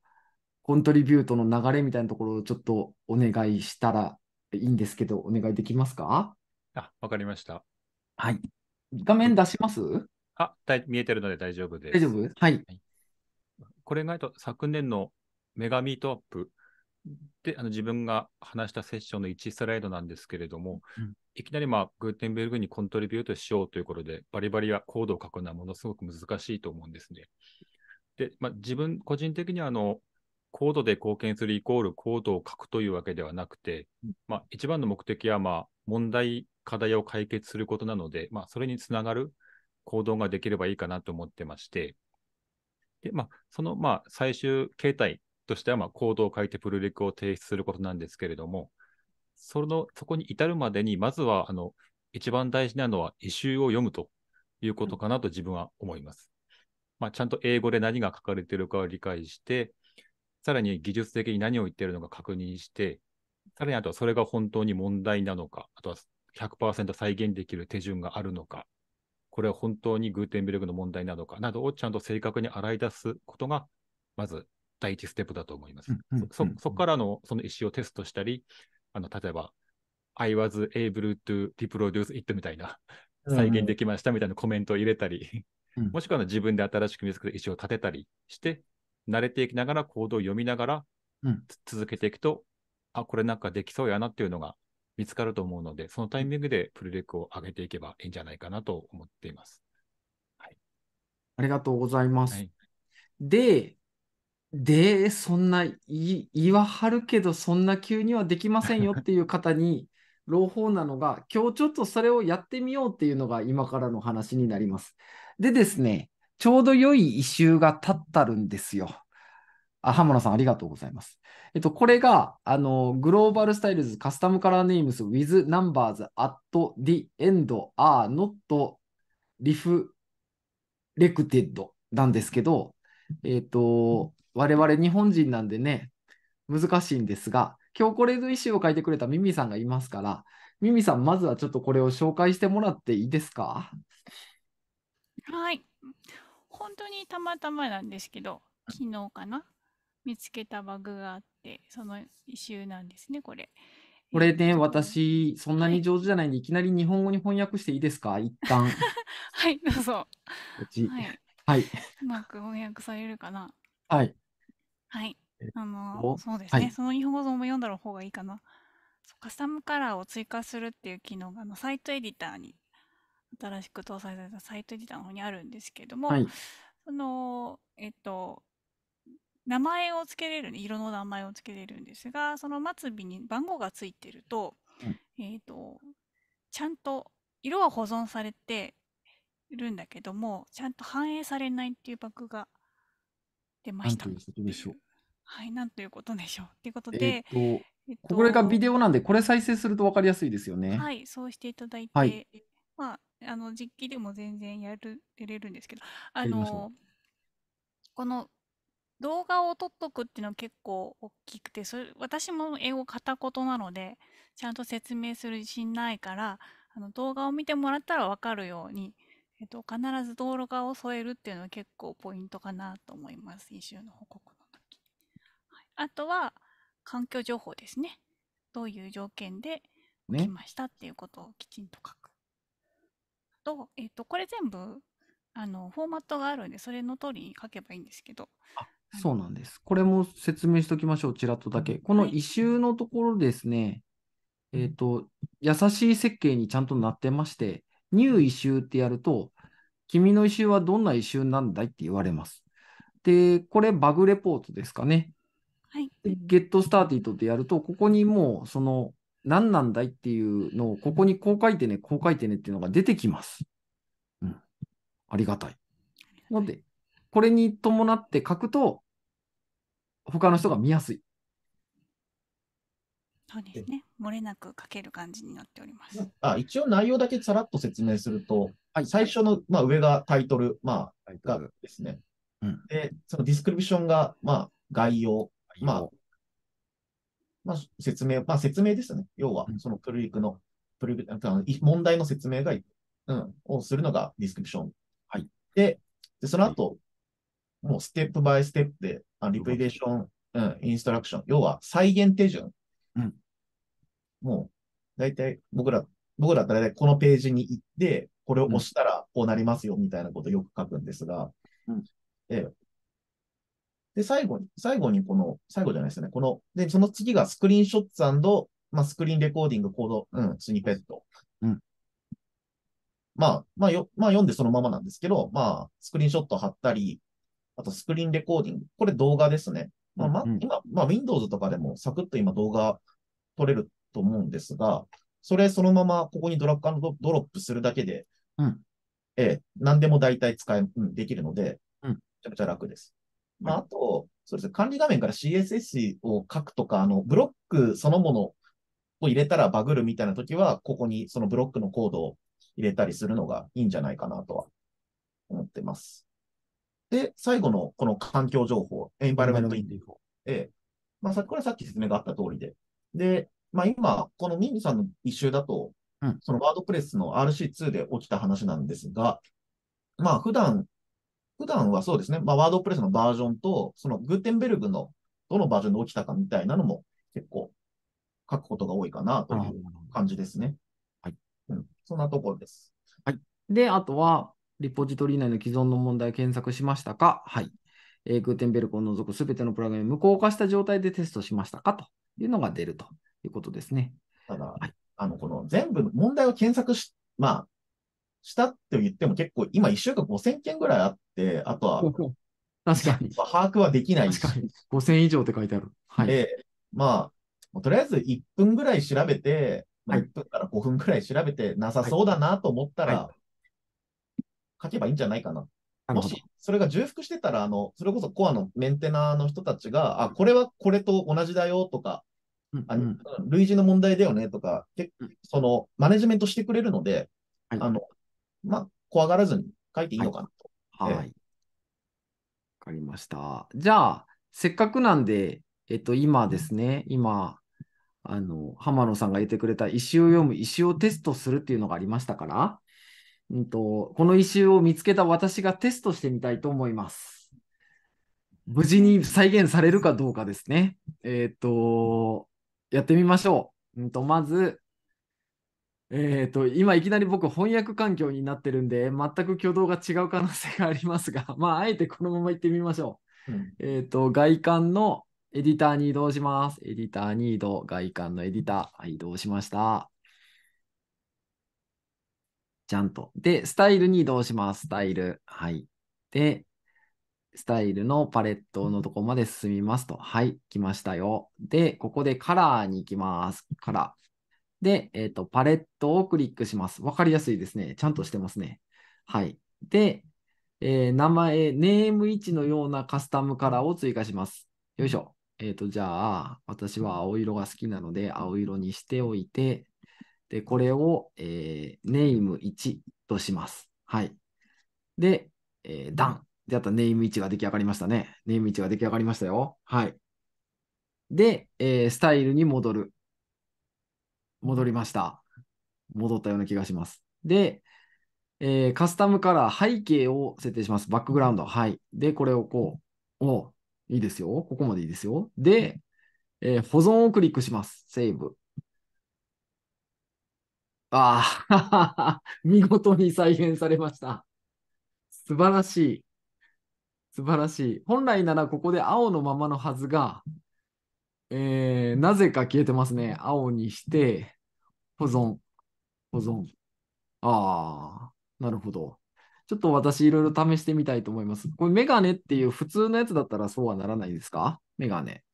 コントリビュートの流れみたいなところをちょっとお願いしたらいいんですけど、お願いできますかあ、わかりました。はい。画面出しますあ、見えてるので大丈夫です。大丈夫はい、はいこれが昨年のメガミートアップであの自分が話したセッションの1スライドなんですけれども、うん、いきなり、まあ、グーテンベルグにコントリビュートしようということで、バリバリはコードを書くのはものすごく難しいと思うんですね。で、まあ、自分、個人的にはあのコードで貢献するイコールコードを書くというわけではなくて、うん、まあ、一番の目的は、まあ、問題、課題を解決することなので、まあ、それにつながる行動ができればいいかなと思ってまして、で、まあ、その、まあ、最終形態としては、まあ、コードを書いてプルリクを提出することなんですけれども、その、そこに至るまでに、まずは、あの、一番大事なのは、異臭を読むということかなと自分は思います。まあ、ちゃんと英語で何が書かれているかを理解して、さらに技術的に何を言っているのか確認して、さらにあとはそれが本当に問題なのか、あとは100%再現できる手順があるのか、これは本当にグーテンベルグの問題なのかなどをちゃんと正確に洗い出すことが、まず第一ステップだと思います。そこからのその石をテストしたり、あの例えば、I was able to reproduce it みたいな、再現できましたみたいなコメントを入れたり、もしくは自分で新しく見つけた石を立てたりして、慣れていきながら、行動を読みながら、続けていくと、あ、これなんかできそうやなっていうのが見つかると思うので、そのタイミングでプルレックを上げていけばいいんじゃないかなと思っています。はい、ありがとうございます。はい、で、で、そんない言わはるけど、そんな急にはできませんよっていう方に、朗報なのが、今日ちょっとそれをやってみようっていうのが今からの話になります。でですね、ちょうど良い異臭が立ったるんですよ。あ、浜野さん、ありがとうございます。えっと、これが、あの、グローバルスタイルズカスタムカラーネームズ with numbers at the end are not reflected なんですけど、えっと、我々日本人なんでね、難しいんですが、今日これの意思を書いてくれたミミさんがいますから、ミミさん、まずはちょっとこれを紹介してもらっていいですかはい。本当にたまたまなんですけど、昨日かな見つけたバグがあって、その一周なんですね、これ。これね、私、そんなに上手じゃないんで、い、きなり日本語に翻訳していいですか、一旦 はい、どうぞ。はい。はい、うまく翻訳されるかな。はい。はい。あの、そうですね、はい、その日本語も読んだ方がいいかな。カスタムカラーを追加するっていう機能があのサイトエディターに新しく搭載されたサイトエディターの方にあるんですけども、はい、そのえっと名前を付けれる、ね、色の名前を付けれるんですが、その末尾に番号がついてると、うん、えっ、ー、と、ちゃんと色は保存されてるんだけども、ちゃんと反映されないっていうバグが出ました。なんということでしょう。はい、なんということでしょう。ということで、えーとえと、これがビデオなんで、これ再生すると分かりやすいですよね。はい、そうしていただいて、はい、まあ、あの実機でも全然やるれるんですけど、あのこの動画を撮っとくっていうのは結構大きくて、それ私も英語片言なので、ちゃんと説明する自信ないから、あの動画を見てもらったらわかるように、えっと、必ず動画を添えるっていうのは結構ポイントかなと思います。一週の報告の時。はい、あとは、環境情報ですね。どういう条件で起きましたっていうことをきちんと書く。と、えっと、これ全部、あの、フォーマットがあるんで、それの通りに書けばいいんですけど。そうなんです。これも説明しておきましょう、ちらっとだけ。この異臭のところですね、えっ、ー、と、優しい設計にちゃんとなってまして、ニュー異臭ってやると、君の異臭はどんな異臭なんだいって言われます。で、これバグレポートですかね。はい、ゲットスターティートってやると、ここにもう、その、何なんだいっていうのを、ここにこう書いてね、こう書いてねっていうのが出てきます。うん。ありがたい。ので、これに伴って書くと、他の人が見やすい。そうですね。漏れなく書ける感じになっております。あ一応内容だけさらっと説明すると、はい、最初の、まあ、上がタイトル、まあ、がですね。うん、で、そのディスクリプションが、まあ、概要、まあ、まあ、説明、まあ、説明ですね。要は、そのプルリクの、プルリクの問題の説明が、うん、をするのがディスクリプション。はい。で、でその後、もうステップバイステップで、あリプリケーション、うん、インストラクション、要は再現手順。うん、もう、大体僕ら、僕ら大体このページに行って、これを押したらこうなりますよみたいなことをよく書くんですが、うん、でで、最後に、最後にこの、最後じゃないですね。この、で、その次がスクリーンショットまあ、スクリーンレコーディング、コード、うん、スニペット。うん。まあ、まあよ、まあ、読んでそのままなんですけど、まあ、スクリーンショット貼ったり、あとスクリーンレコーディング。これ動画ですね。まあ、ま、今、まあ、Windows とかでもサクッと今動画撮れると思うんですが、それそのままここにドラッグドロップするだけで、うん、ええ、何でも大体使え、うん、できるので、うん、めちゃくちゃ楽です。まあ、あと、そうですね、管理画面から CSS を書くとか、あの、ブロックそのものを入れたらバグるみたいな時は、ここにそのブロックのコードを入れたりするのがいいんじゃないかなとは思ってます。で、最後のこの環境情報、エンバイロメントインディフォー。ええ。まあ、さっき、これさっき説明があった通りで。で、まあ、今、このミンさんの一周だと、うん、そのワードプレスの RC2 で起きた話なんですが、まあ、普段、普段はそうですね、まあ、ワードプレスのバージョンと、そのグーテンベルグのどのバージョンで起きたかみたいなのも結構書くことが多いかなという感じですね。はい、うん。そんなところです。はい。で、あとは、リポジトリ内の既存の問題を検索しましたかはい。えー、グーテンベルクを除くすべてのプログラムを無効化した状態でテストしましたかというのが出るということですね。ただ、はい、あのこの全部の問題を検索し,、まあ、したって言っても結構今1週間5000件ぐらいあって、あとは 確かに把握はできないし。確5000以上って書いてある。はい、で、まあ、とりあえず1分ぐらい調べて、はい、1分から5分ぐらい調べて、なさそうだなと思ったら、はいはい書けばいいんじゃないかな。もし、それが重複してたら、あの、それこそコアのメンテナーの人たちが、あ、これはこれと同じだよとか、うん、あの類似の問題だよねとか、その、マネジメントしてくれるので、はい、あの、まあ、怖がらずに書いていいのかなと。はい。わ、はい、かりました。じゃあ、せっかくなんで、えっと、今ですね、今、あの、浜野さんが言ってくれた、石を読む、石をテストするっていうのがありましたから、うんと、この異臭を見つけた私がテストしてみたいと思います。無事に再現されるかどうかですね。えっ、ー、と、やってみましょう。うんと、まず、えっ、ー、と、今いきなり僕翻訳環境になってるんで、全く挙動が違う可能性がありますが、まあ、あえてこのまま行ってみましょう。うん、えっ、ー、と、外観のエディターに移動します。エディターに移動、外観のエディター、移動しました。ちゃんと。で、スタイルに移動します。スタイル。はい。で、スタイルのパレットのとこまで進みますと。はい、来ましたよ。で、ここでカラーに行きます。カラー。で、えっ、ー、と、パレットをクリックします。わかりやすいですね。ちゃんとしてますね。はい。で、えー、名前、ネーム1のようなカスタムカラーを追加します。よいしょ。えっ、ー、と、じゃあ、私は青色が好きなので、青色にしておいて、で、これを、えー、ネーム1とします。はい。で、えー、ダン。で、あとネーム1が出来上がりましたね。ネーム1が出来上がりましたよ。はい。で、えー、スタイルに戻る。戻りました。戻ったような気がします。で、えー、カスタムカラー、背景を設定します。バックグラウンド。はい。で、これをこう。おいいですよ。ここまでいいですよ。で、えー、保存をクリックします。セーブ。ああ、見事に再現されました。素晴らしい。素晴らしい。本来ならここで青のままのはずが、えー、なぜか消えてますね。青にして、保存。保存。ああ、なるほど。ちょっと私いろいろ試してみたいと思います。これメガネっていう普通のやつだったらそうはならないですかメガネ。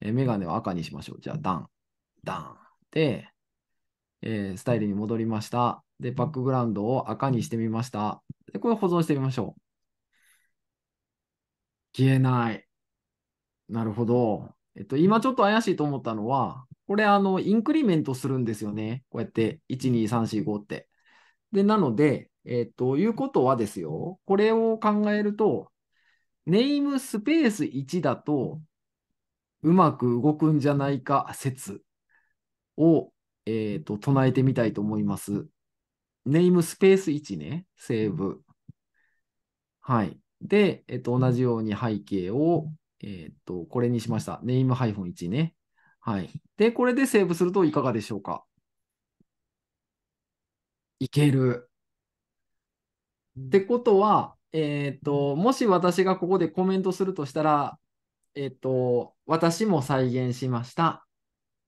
えメガネを赤にしましょう。じゃあ、ダン。ダン。で、えー、スタイルに戻りました。で、バックグラウンドを赤にしてみました。で、これ保存してみましょう。消えない。なるほど。えっと、今ちょっと怪しいと思ったのは、これ、あの、インクリメントするんですよね。こうやって、1、2、3、4、5って。で、なので、えっと、いうことはですよ、これを考えると、ネームスペース1だと、うまく動くんじゃないか説をえっ、ー、と、唱えてみたいと思います。ネームスペース1ね、セーブ。はい。で、えっ、ー、と、同じように背景を、えっ、ー、と、これにしました。ネーム -1 ね。はい。で、これでセーブするといかがでしょうかいける。ってことは、えっ、と、もし私がここでコメントするとしたら、えっ、と、私も再現しました。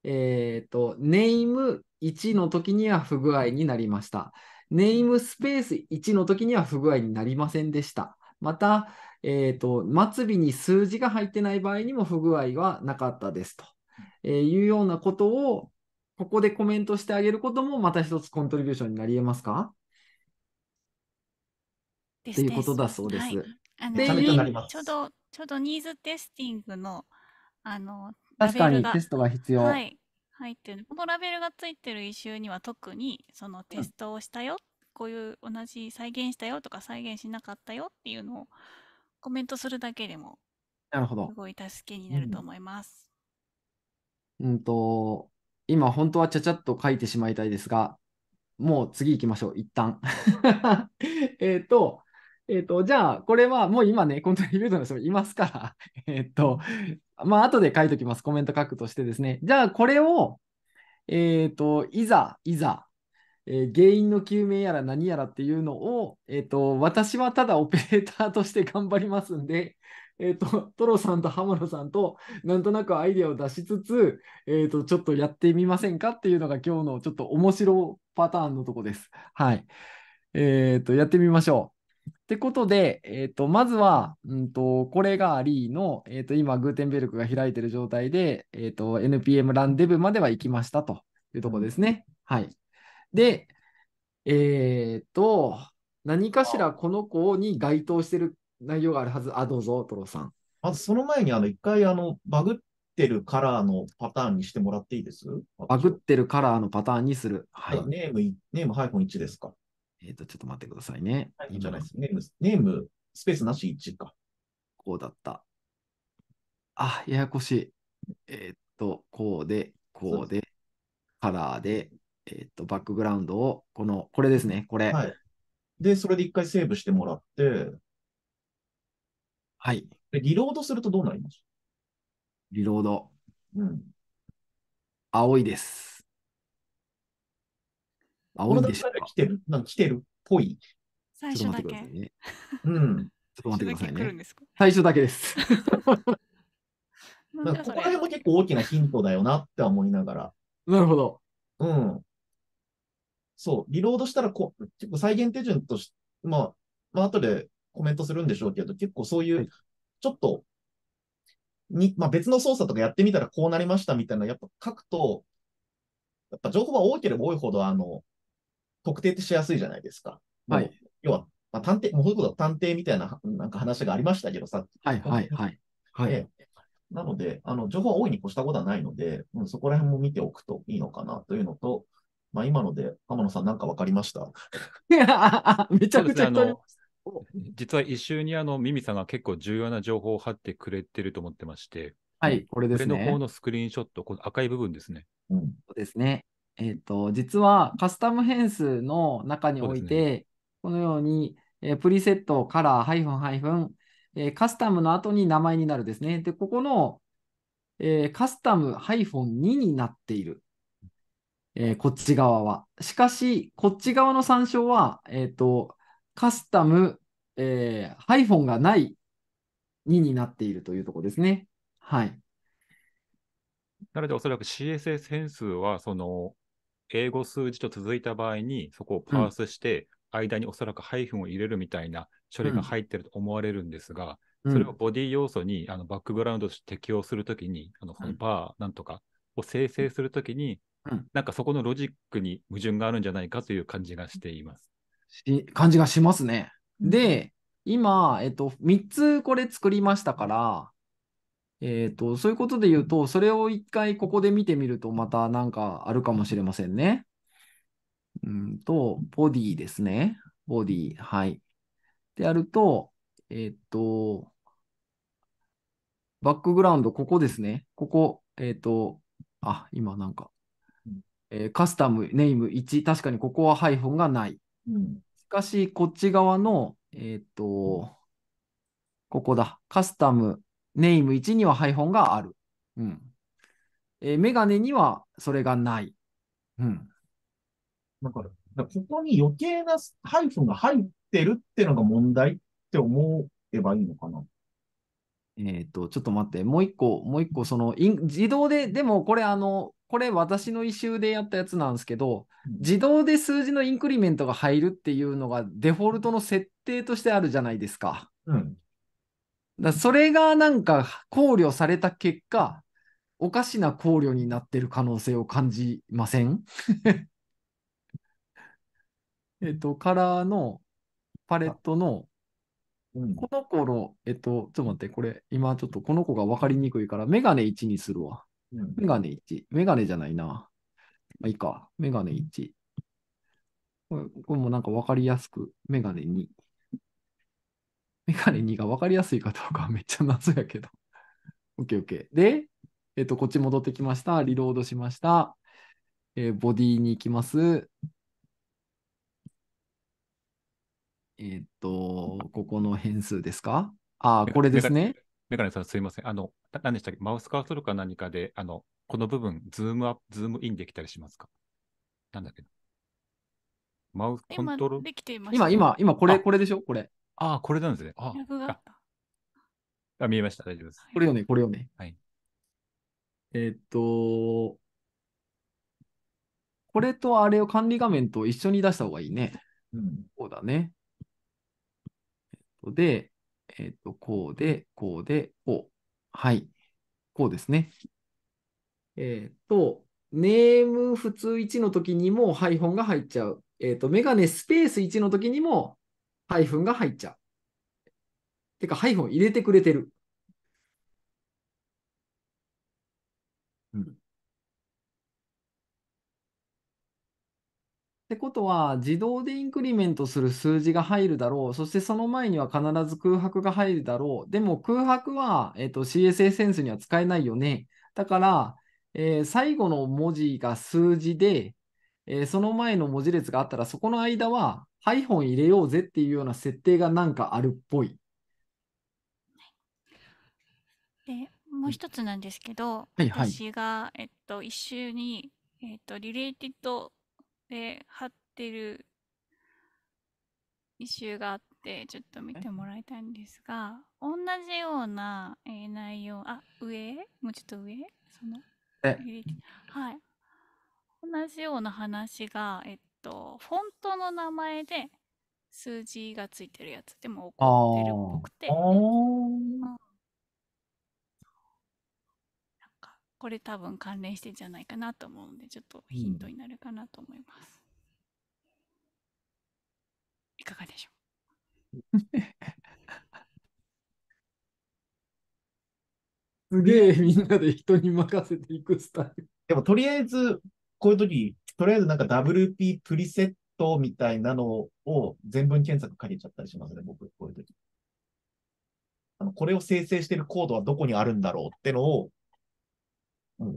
えっ、ー、と、ネーム1の時には不具合になりました。ネームスペース1の時には不具合になりませんでした。また、えっ、ー、と、末尾に数字が入ってない場合にも不具合はなかったですと、えー、いうようなことを、ここでコメントしてあげることも、また一つコントリビューションになり得ますかということだそうです。はい、あのちょうど、ちょうどニーズテスティングの、あの、確かにテストが必要。はい、入ってる。このラベルがついてる一周には特に、そのテストをしたよ、こういう同じ再現したよとか再現しなかったよっていうのをコメントするだけでも、なるほすど。ごい助けになると思います。うんと、今本当はちゃちゃっと書いてしまいたいですが、もう次行きましょう、一旦。えっと、えっ、ー、と、じゃあ、これはもう今ね、コントリビュートの人もいますから えっと、まあ、後で書いときます。コメント書くとしてですね。じゃあ、これを、えっ、ー、と、いざ、いざ、えー、原因の究明やら何やらっていうのを、えっ、と、私はただオペレーターとして頑張りますんで、えっ、と、トロさんと浜野さんと、なんとなくアイデアを出しつつ、えっ、と、ちょっとやってみませんかっていうのが今日のちょっと面白パターンのとこです。はい。えっ、と、やってみましょう。ってことで、えーと、まずは、うんと、これがありの、えーと、今、グーテンベルクが開いている状態で、えーと、NPM ランデブまでは行きましたというとこですね。はい。で、えっ、ー、と、何かしらこの子に該当している内容があるはず。あ、どうぞ、トロさん。まずその前に、あの、一回、あの、バグってるカラーのパターンにしてもらっていいですバグってるカラーのパターンにする。はい。ネーム、ネーム -1 ですか。えっ、ー、と、ちょっと待ってくださいね。はい、じゃないです。ネーム、ネーム、スペースなし1か。こうだった。あ、ややこしい。えっ、と、こうで、こうで、カラーで、えっ、と、バックグラウンドを、この、これですね、これ。はい、で、それで一回セーブしてもらって、はい。で、リロードするとどうなりますリロード。うん。青いです。青いでしょうか。来てるなんか来てるっぽい。最初だけ。ね、うん。ちょっと待ってくださいね。最初だけです。ここら辺も結構大きなヒントだよなって思いながら。なるほど。うん。そう、リロードしたらこ、結構再現手順として、まあ、まあ、後でコメントするんでしょうけど、結構そういう、ちょっと、に、まあ、別の操作とかやってみたらこうなりましたみたいな、やっぱ書くと、やっぱ情報が多ければ多いほど、あの、特定ってしやすいじゃないですか。はい。要は、まあ、探偵、もうそういうこと探偵みたいななんか話がありましたけどさ。はいはいはい。はい、ええなので、あの情報は大いに越したことはないので、うん、そこら辺も見ておくといいのかなというのと、まあ、今ので、天野さん、なんか分かりました めちゃくちゃ、ね、実は一周にあのミミさんが結構重要な情報を貼ってくれてると思ってまして、はい、これですね。上の方のスクリーンショット、この赤い部分ですね。うん、そうですね。えーと、実はカスタム変数の中において、ね、このように、えー、プリセットカラーハイフンハイフン、えカスタムの後に名前になるですね。で、ここの、えー、カスタムハイフン2になっている、えー、こっち側は。しかし、こっち側の参照は、えーと、カスタム、えハイフォンがない2になっているというところですね。はい。なので、おそらく CSS 変数は、その英語数字と続いた場合に、そこをパースして、間におそらくハイフンを入れるみたいな処理が入ってると思われるんですが、うん、それをボディ要素にあのバックグラウンドとして適用するときに、あのこのバーなんとかを生成するときに、うん、なんかそこのロジックに矛盾があるんじゃないかという感じがしています。感じがしますね。で、今、えっと、3つこれ作りましたから、えっ、ー、と、そういうことで言うと、それを一回ここで見てみると、またなんかあるかもしれませんね。うんと、ボディですね。ボディ、はい。でやると、えっ、ー、と、バックグラウンド、ここですね。ここ、えっ、ー、と、あ、今なんか、えー、カスタムネーム1、確かにここはハイフォンがない。うん、しかし、こっち側の、えっ、ー、と、ここだ、カスタムネイム1には配ンがある。うん。えー、メガネにはそれがない。うん。だから、からここに余計なハイォンが入ってるっていうのが問題って思えばいいのかな。えっ、ー、と、ちょっと待って、もう一個、もう一個、その、自動で、でもこれ、あの、これ私の異臭でやったやつなんですけど、自動で数字のインクリメントが入るっていうのがデフォルトの設定としてあるじゃないですか。うん、だそれがなんか考慮された結果、おかしな考慮になってる可能性を感じません えっと、カラーのパレットの、この頃、えっと、ちょっと待って、これ、今ちょっとこの子が分かりにくいから、メガネ1にするわ。メガネ1。メガネじゃないな。まあ、いいか。メガネ1。これこれもなんか分かりやすく、メガネ2。メガネ2が分かりやすいかどうかはめっちゃ謎やけど。OKOK で、えっと、こっち戻ってきました。リロードしました。えー、ボディに行きます。えっと、ここの変数ですかああ、これですね。メガネさん、すいません。あの、何でしたっけマウスカーソルか何かで、あの、この部分、ズームアップ、ズームインできたりしますかなんだっけマウスコントロール。今、今、今、これ、これでしょこれ。ああ、これなんですね。あああ、見えました。大丈夫です。これよね、これよね。はい。えー、っと、これとあれを管理画面と一緒に出した方がいいね。うん、うだね。えっと、で、えっと、こうで、こうで、こう。はい。こうですね。えっと、ネーム普通1の時にもハイフォンが入っちゃう。えっと、メガネスペース1の時にもハイフンが入っちゃう。てか、ハイフン入れてくれてる。うん。ってことは、自動でインクリメントする数字が入るだろう。そしてその前には必ず空白が入るだろう。でも空白は、えーと、CSS センスには使えないよね。だから、えー、最後の文字が数字で、えー、その前の文字列があったら、そこの間は、ハイフン入れようぜっていうような設定がなんかあるっぽい。でもう一つなんですけど、はいはい、私が、えっと、一周に、えっと、リレーティッドで貼ってる一周があって、ちょっと見てもらいたいんですが、同じような、えー、内容、あ、上もうちょっと上その。はい。同じような話が、えっと、フォントの名前で数字がついてるやつでも起こってるっぽくて、これ多分関連してんじゃないかなと思うんで、ちょっとヒントになるかなと思います。いかがでしょうすげえみんなで人に任せていくスタイル。でもとりあえずこういう時、とりあえずなんか WP プリセットみたいなのを全文検索かけちゃったりしますね、僕、こういう時。あの、これを生成しているコードはどこにあるんだろうってのを、うん、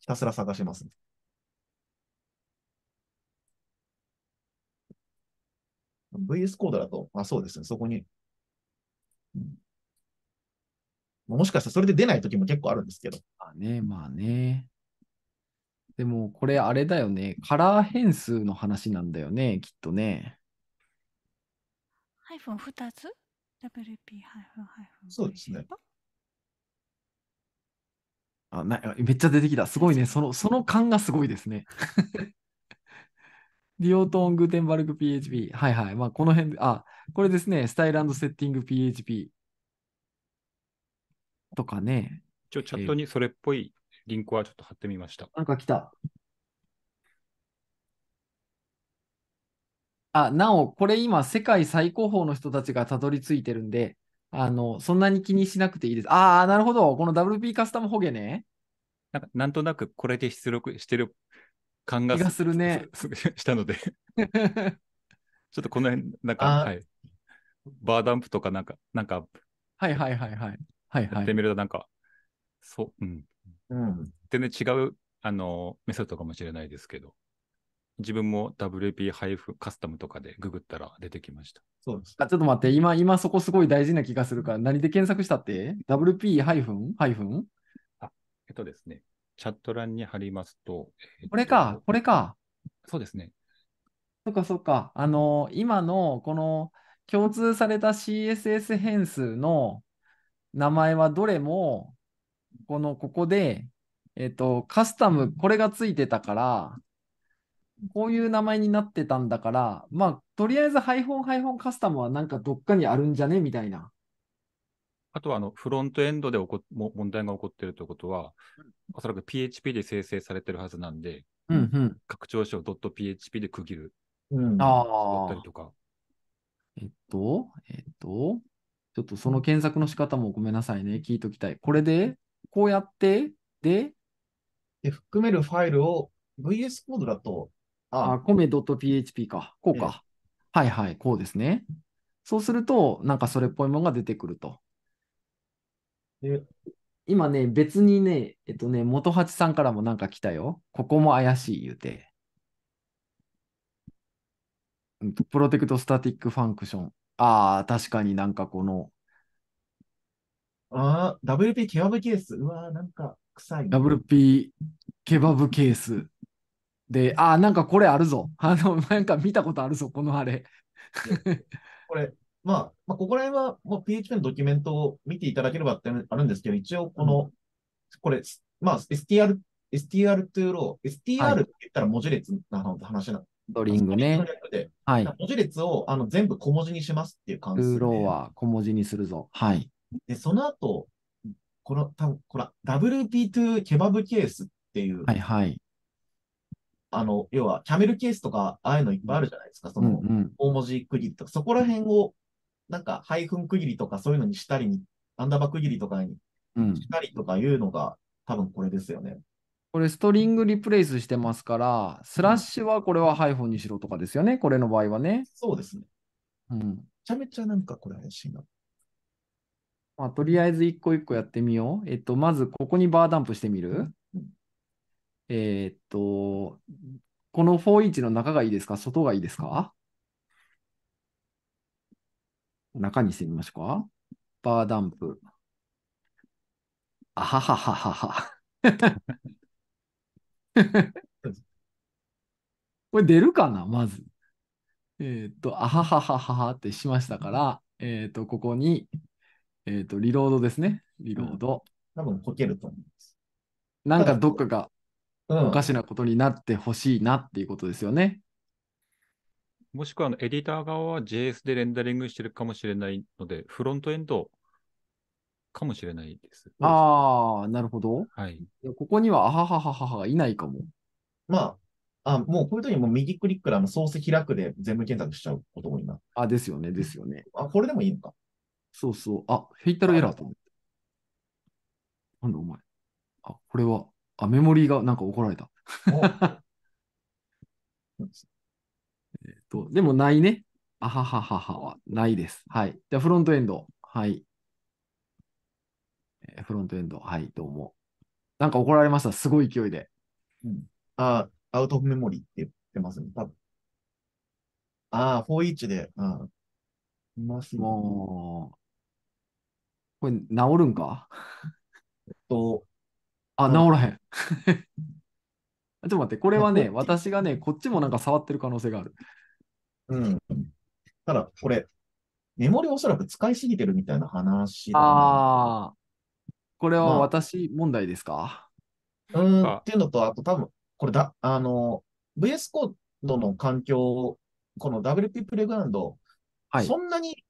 ひたすら探します、ね。VS コードだと、あ、そうですね、そこに。うん、もしかしたらそれで出ない時も結構あるんですけど。まあね、まあね。でもこれあれだよね。カラー変数の話なんだよね、きっとね。ハイフン2つ ?WP ハイフンハイフン。そうですね。あなめっちゃ出てきた。すごいね。そのその感がすごいですね。リオトン・グテンバルク PHP。はいはい。まあ、この辺で、あ、これですね。スタイルセッティング PHP。とかね。ちょ、チャットにそれっぽいリンクはちょっと貼ってみました。なんか来た。あ、なお、これ今、世界最高峰の人たちがたどり着いてるんで、あの、そんなに気にしなくていいです。ああ、なるほど。この WP カスタムホゲね。なんか、なんとなくこれで出力してる感ががするね。したので ちょっとこの辺、なんか、はい。バーダンプとか、なんか、なんか、はいはいはいはい。はいはい。やってみると、なんか、そう、うん。うん、全然違うあのメソッドかもしれないですけど、自分も WP- カスタムとかでググったら出てきました。そうですあちょっと待って、今、今そこすごい大事な気がするから、何で検索したって ?WP- ハイフンハイフンあ、えっとですね、チャット欄に貼りますと。えっと、これか、これか。そうですね。そっかそっか。あの今のこの共通された CSS 変数の名前はどれもこの、ここで、えっ、と、カスタム、これがついてたから、こういう名前になってたんだから、まあ、とりあえずハイフォンハイフォンカスタムはなんかどっかにあるんじゃねみたいな。あとはあのフロントエンドで起こも問題が起こっているということは、おそらく PHP で生成されてるはずなんで、うんうん、拡張子を .php で区切る。うん、ああ。ったりとか。えっと、えっと、ちょっとその検索の仕方もごめんなさいね、聞いときたい。これで、こうやって、で、で、含めるファイルを VS コードだと、ああ、コメ .php か。こうか。はいはい、こうですね。そうすると、なんかそれっぽいものが出てくると。で、今ね、別にね、えっとね、元八さんからもなんか来たよ。ここも怪しい言うて。プロテクトスタティックファンクション。ああ、確かになんかこの、ああ、WP ケバブケース。うわーなんか臭い。WP ケバブケース。で、ああ、なんかこれあるぞ。あの、なんか見たことあるぞ、このあれ。これ、まあ、まあ、ここら辺は、もう PHP のドキュメントを見ていただければってあるんですけど、一応この、うん、これ、まあ、STR、STR to ー。STR って言ったら文字列の話なの。ドリングね。はい。文字列をあの全部小文字にしますっていう感じ、で。トーローは小文字にするぞ。はい。で、その後、この、たこれ、WP2 ケバブケースっていう、はいはい。あの、要は、キャメルケースとか、ああいうのいっぱいあるじゃないですか。その、大文字区切りとか、うんうん、そこら辺を、なんか、ハイフン区切りとか、そういうのにしたりに、アンダーバー区切りとかにしたりとかいうのが、うん、多分これですよね。これ、ストリングリプレイスしてますから、スラッシュはこれはハイフンにしろとかですよね。これの場合はね。そうですね。うん。めちゃめちゃなんかこれ怪しいな。まあ、とりあえず一個一個やってみよう。えっと、まずここにバーダンプしてみる。えー、っと、この4-1の中がいいですか外がいいですか中にしてみましょうか。バーダンプ。あははははは。これ出るかなまず。えー、っと、あはははははってしましたから、えー、っと、ここにえっ、ー、と、リロードですね。リロード。多分こけると思います。なんかどっかがおかしなことになってほしいなっていうことですよね。うん、もしくはあのエディター側は JS でレンダリングしてるかもしれないので、フロントエンドかもしれないです。ああ、なるほど。はい。ここにはあはははははいないかも。まあ、あもうこういう時にも右クリックであのソース開くで全部検索しちゃうことも今。あ、ですよね、ですよね。あ、これでもいいのか。そうそう。あ、フェイタルエラーと思って。なんだお前。あ、これは、あ、メモリーがなんか怒られた。で えっと、でもないね。あははははは、ないです。はい。じゃあ、フロントエンド。はい。えーフロントエンド。はい、どうも。なんか怒られました。すごい勢いで。うんあアウトオメモリーって言ってますね、多分。ああ、フォーイッチで、うん。いますね。もこれ治るんかえっと、あ、治らへん。ちょっと待って、これはね、私がね、こっちもなんか触ってる可能性がある。うん。ただ、これ、メモリおそらく使いすぎてるみたいな話だああ。これは私問題ですか、まあ、うん、っていうのと、あと多分、これだ、あの、VS コードの環境、この WP プレグラウンド、はい、そんなに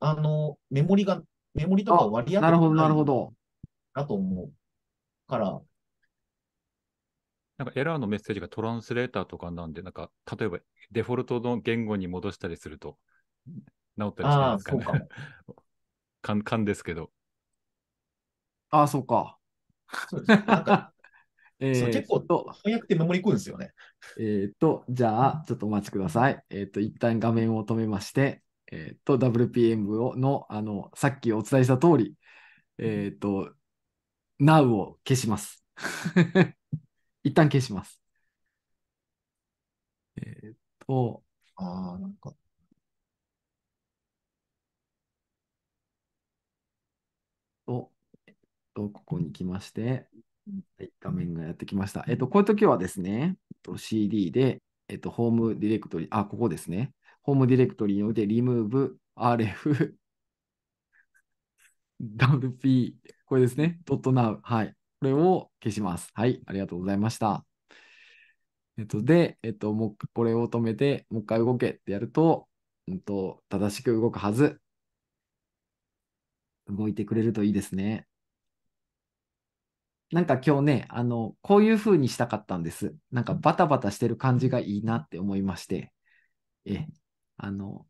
あのメモリがメモリとか割り当てなるほど、なるほど。だと思う。から。なんかエラーのメッセージがトランスレーターとかなんで、なんか例えばデフォルトの言語に戻したりすると直ったりするんですかね。か 勘勘ですけど。ああ、そうか。そう 結構、と、早くてメモリ食くんですよね。えっ、と、じゃあ、ちょっとお待ちください。えっ、と、一旦画面を止めまして、えー、と WPM をのあのさっきお伝えした通り、えっ、ー、と、Now を消します。一旦消します。えっ、ー、と、ああ、なんか。と、えっと、ここに来まして、はい、画面がやってきました。えっと、こういう時はですね、えっと、CD で、えっと、ホームディレクトリ、あ、ここですね。ホームディレクトリにおいてリムーブ、rf wp これですね。トナウ。はい。これを消します。はい。ありがとうございました。えっと、で、えっと、もう、これを止めて、もう一回動けってやると、うんと、正しく動くはず。動いてくれるといいですね。なんか今日ね、あの、こういう風にしたかったんです。なんかバタバタしてる感じがいいなって思いまして。え、あの、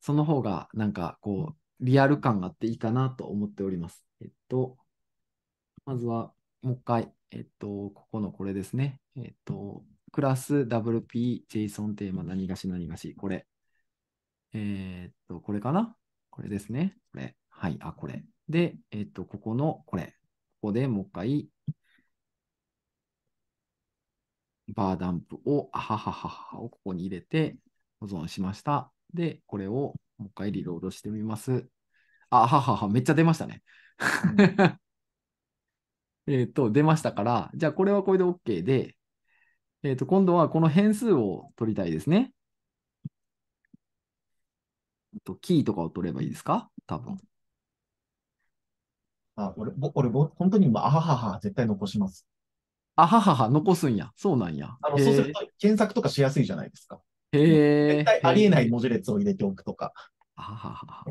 その方がなんかこう、リアル感があっていいかなと思っております。えっと、まずはもう一回、えっと、ここのこれですね。えっと、クラス WP JSON テーマ何がし何がし、これ。えー、っと、これかなこれですね。これ。はい、あ、これ。で、えっと、ここのこれ。ここでもう一回、バーダンプを、あははははをここに入れて、保存しました。で、これをもう一回リロードしてみます。あ、ははは、めっちゃ出ましたね。うん、えっと、出ましたから、じゃあこれはこれで OK で、えっ、ー、と、今度はこの変数を取りたいですね。と、キーとかを取ればいいですか多分。あ、俺、ぼ俺ぼ、本当に今、あははは、絶対残します。あははは、残すんや。そうなんや。あの、えー、そうすると、検索とかしやすいじゃないですか。絶対ありえない文字列を入れておくとか、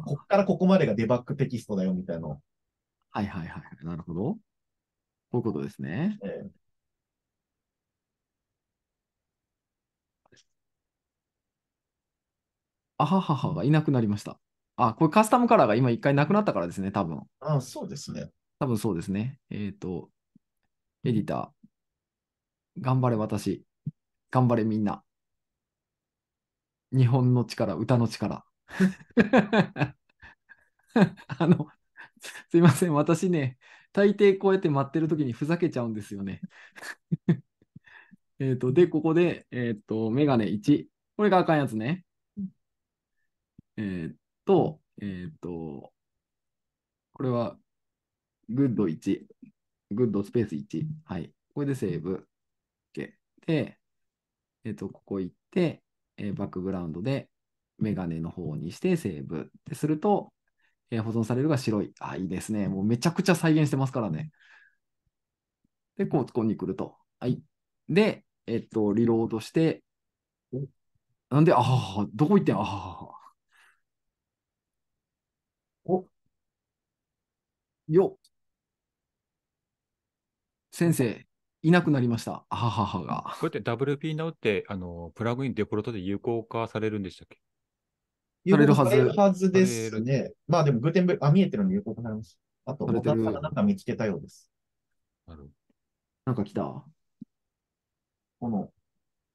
こっからここまでがデバッグテキストだよみたいな。はいはいはい。なるほど。こういうことですね。あはははがいなくなりました。あ、これカスタムカラーが今一回なくなったからですね、多分。あそうですね。多分そうですね。えっ、ー、と、エディター、頑張れ私、頑張れみんな。日本の力、歌の力。あの、すいません、私ね、大抵こうやって待ってる時にふざけちゃうんですよね。えっと、で、ここで、えっ、ー、と、メガネ1。これがあかんやつね。えっ、ー、と、えっ、ー、と、これは、グッド1。グッドスペース1。はい。これでセーブ。OK。で、えっ、と、ここ行って、えー、バックグラウンドでメガネの方にしてセーブってすると、えー、保存されるが白い。あ、いいですね。もうめちゃくちゃ再現してますからね。で、こう、ここに来ると。はい。で、えっと、リロードして、なんで、ああ、どこ行ってんああ。お、よ先生、いなくなりました、あはははが。こやって WP 直ってあのプラグインデフォルトで有効化されるんでしたっけされるはず。はずですね。まあでも、グーテンブあ、見えてるんで有効化されます。あと、僕はなんか見つけたようです。なるなんか来たこの、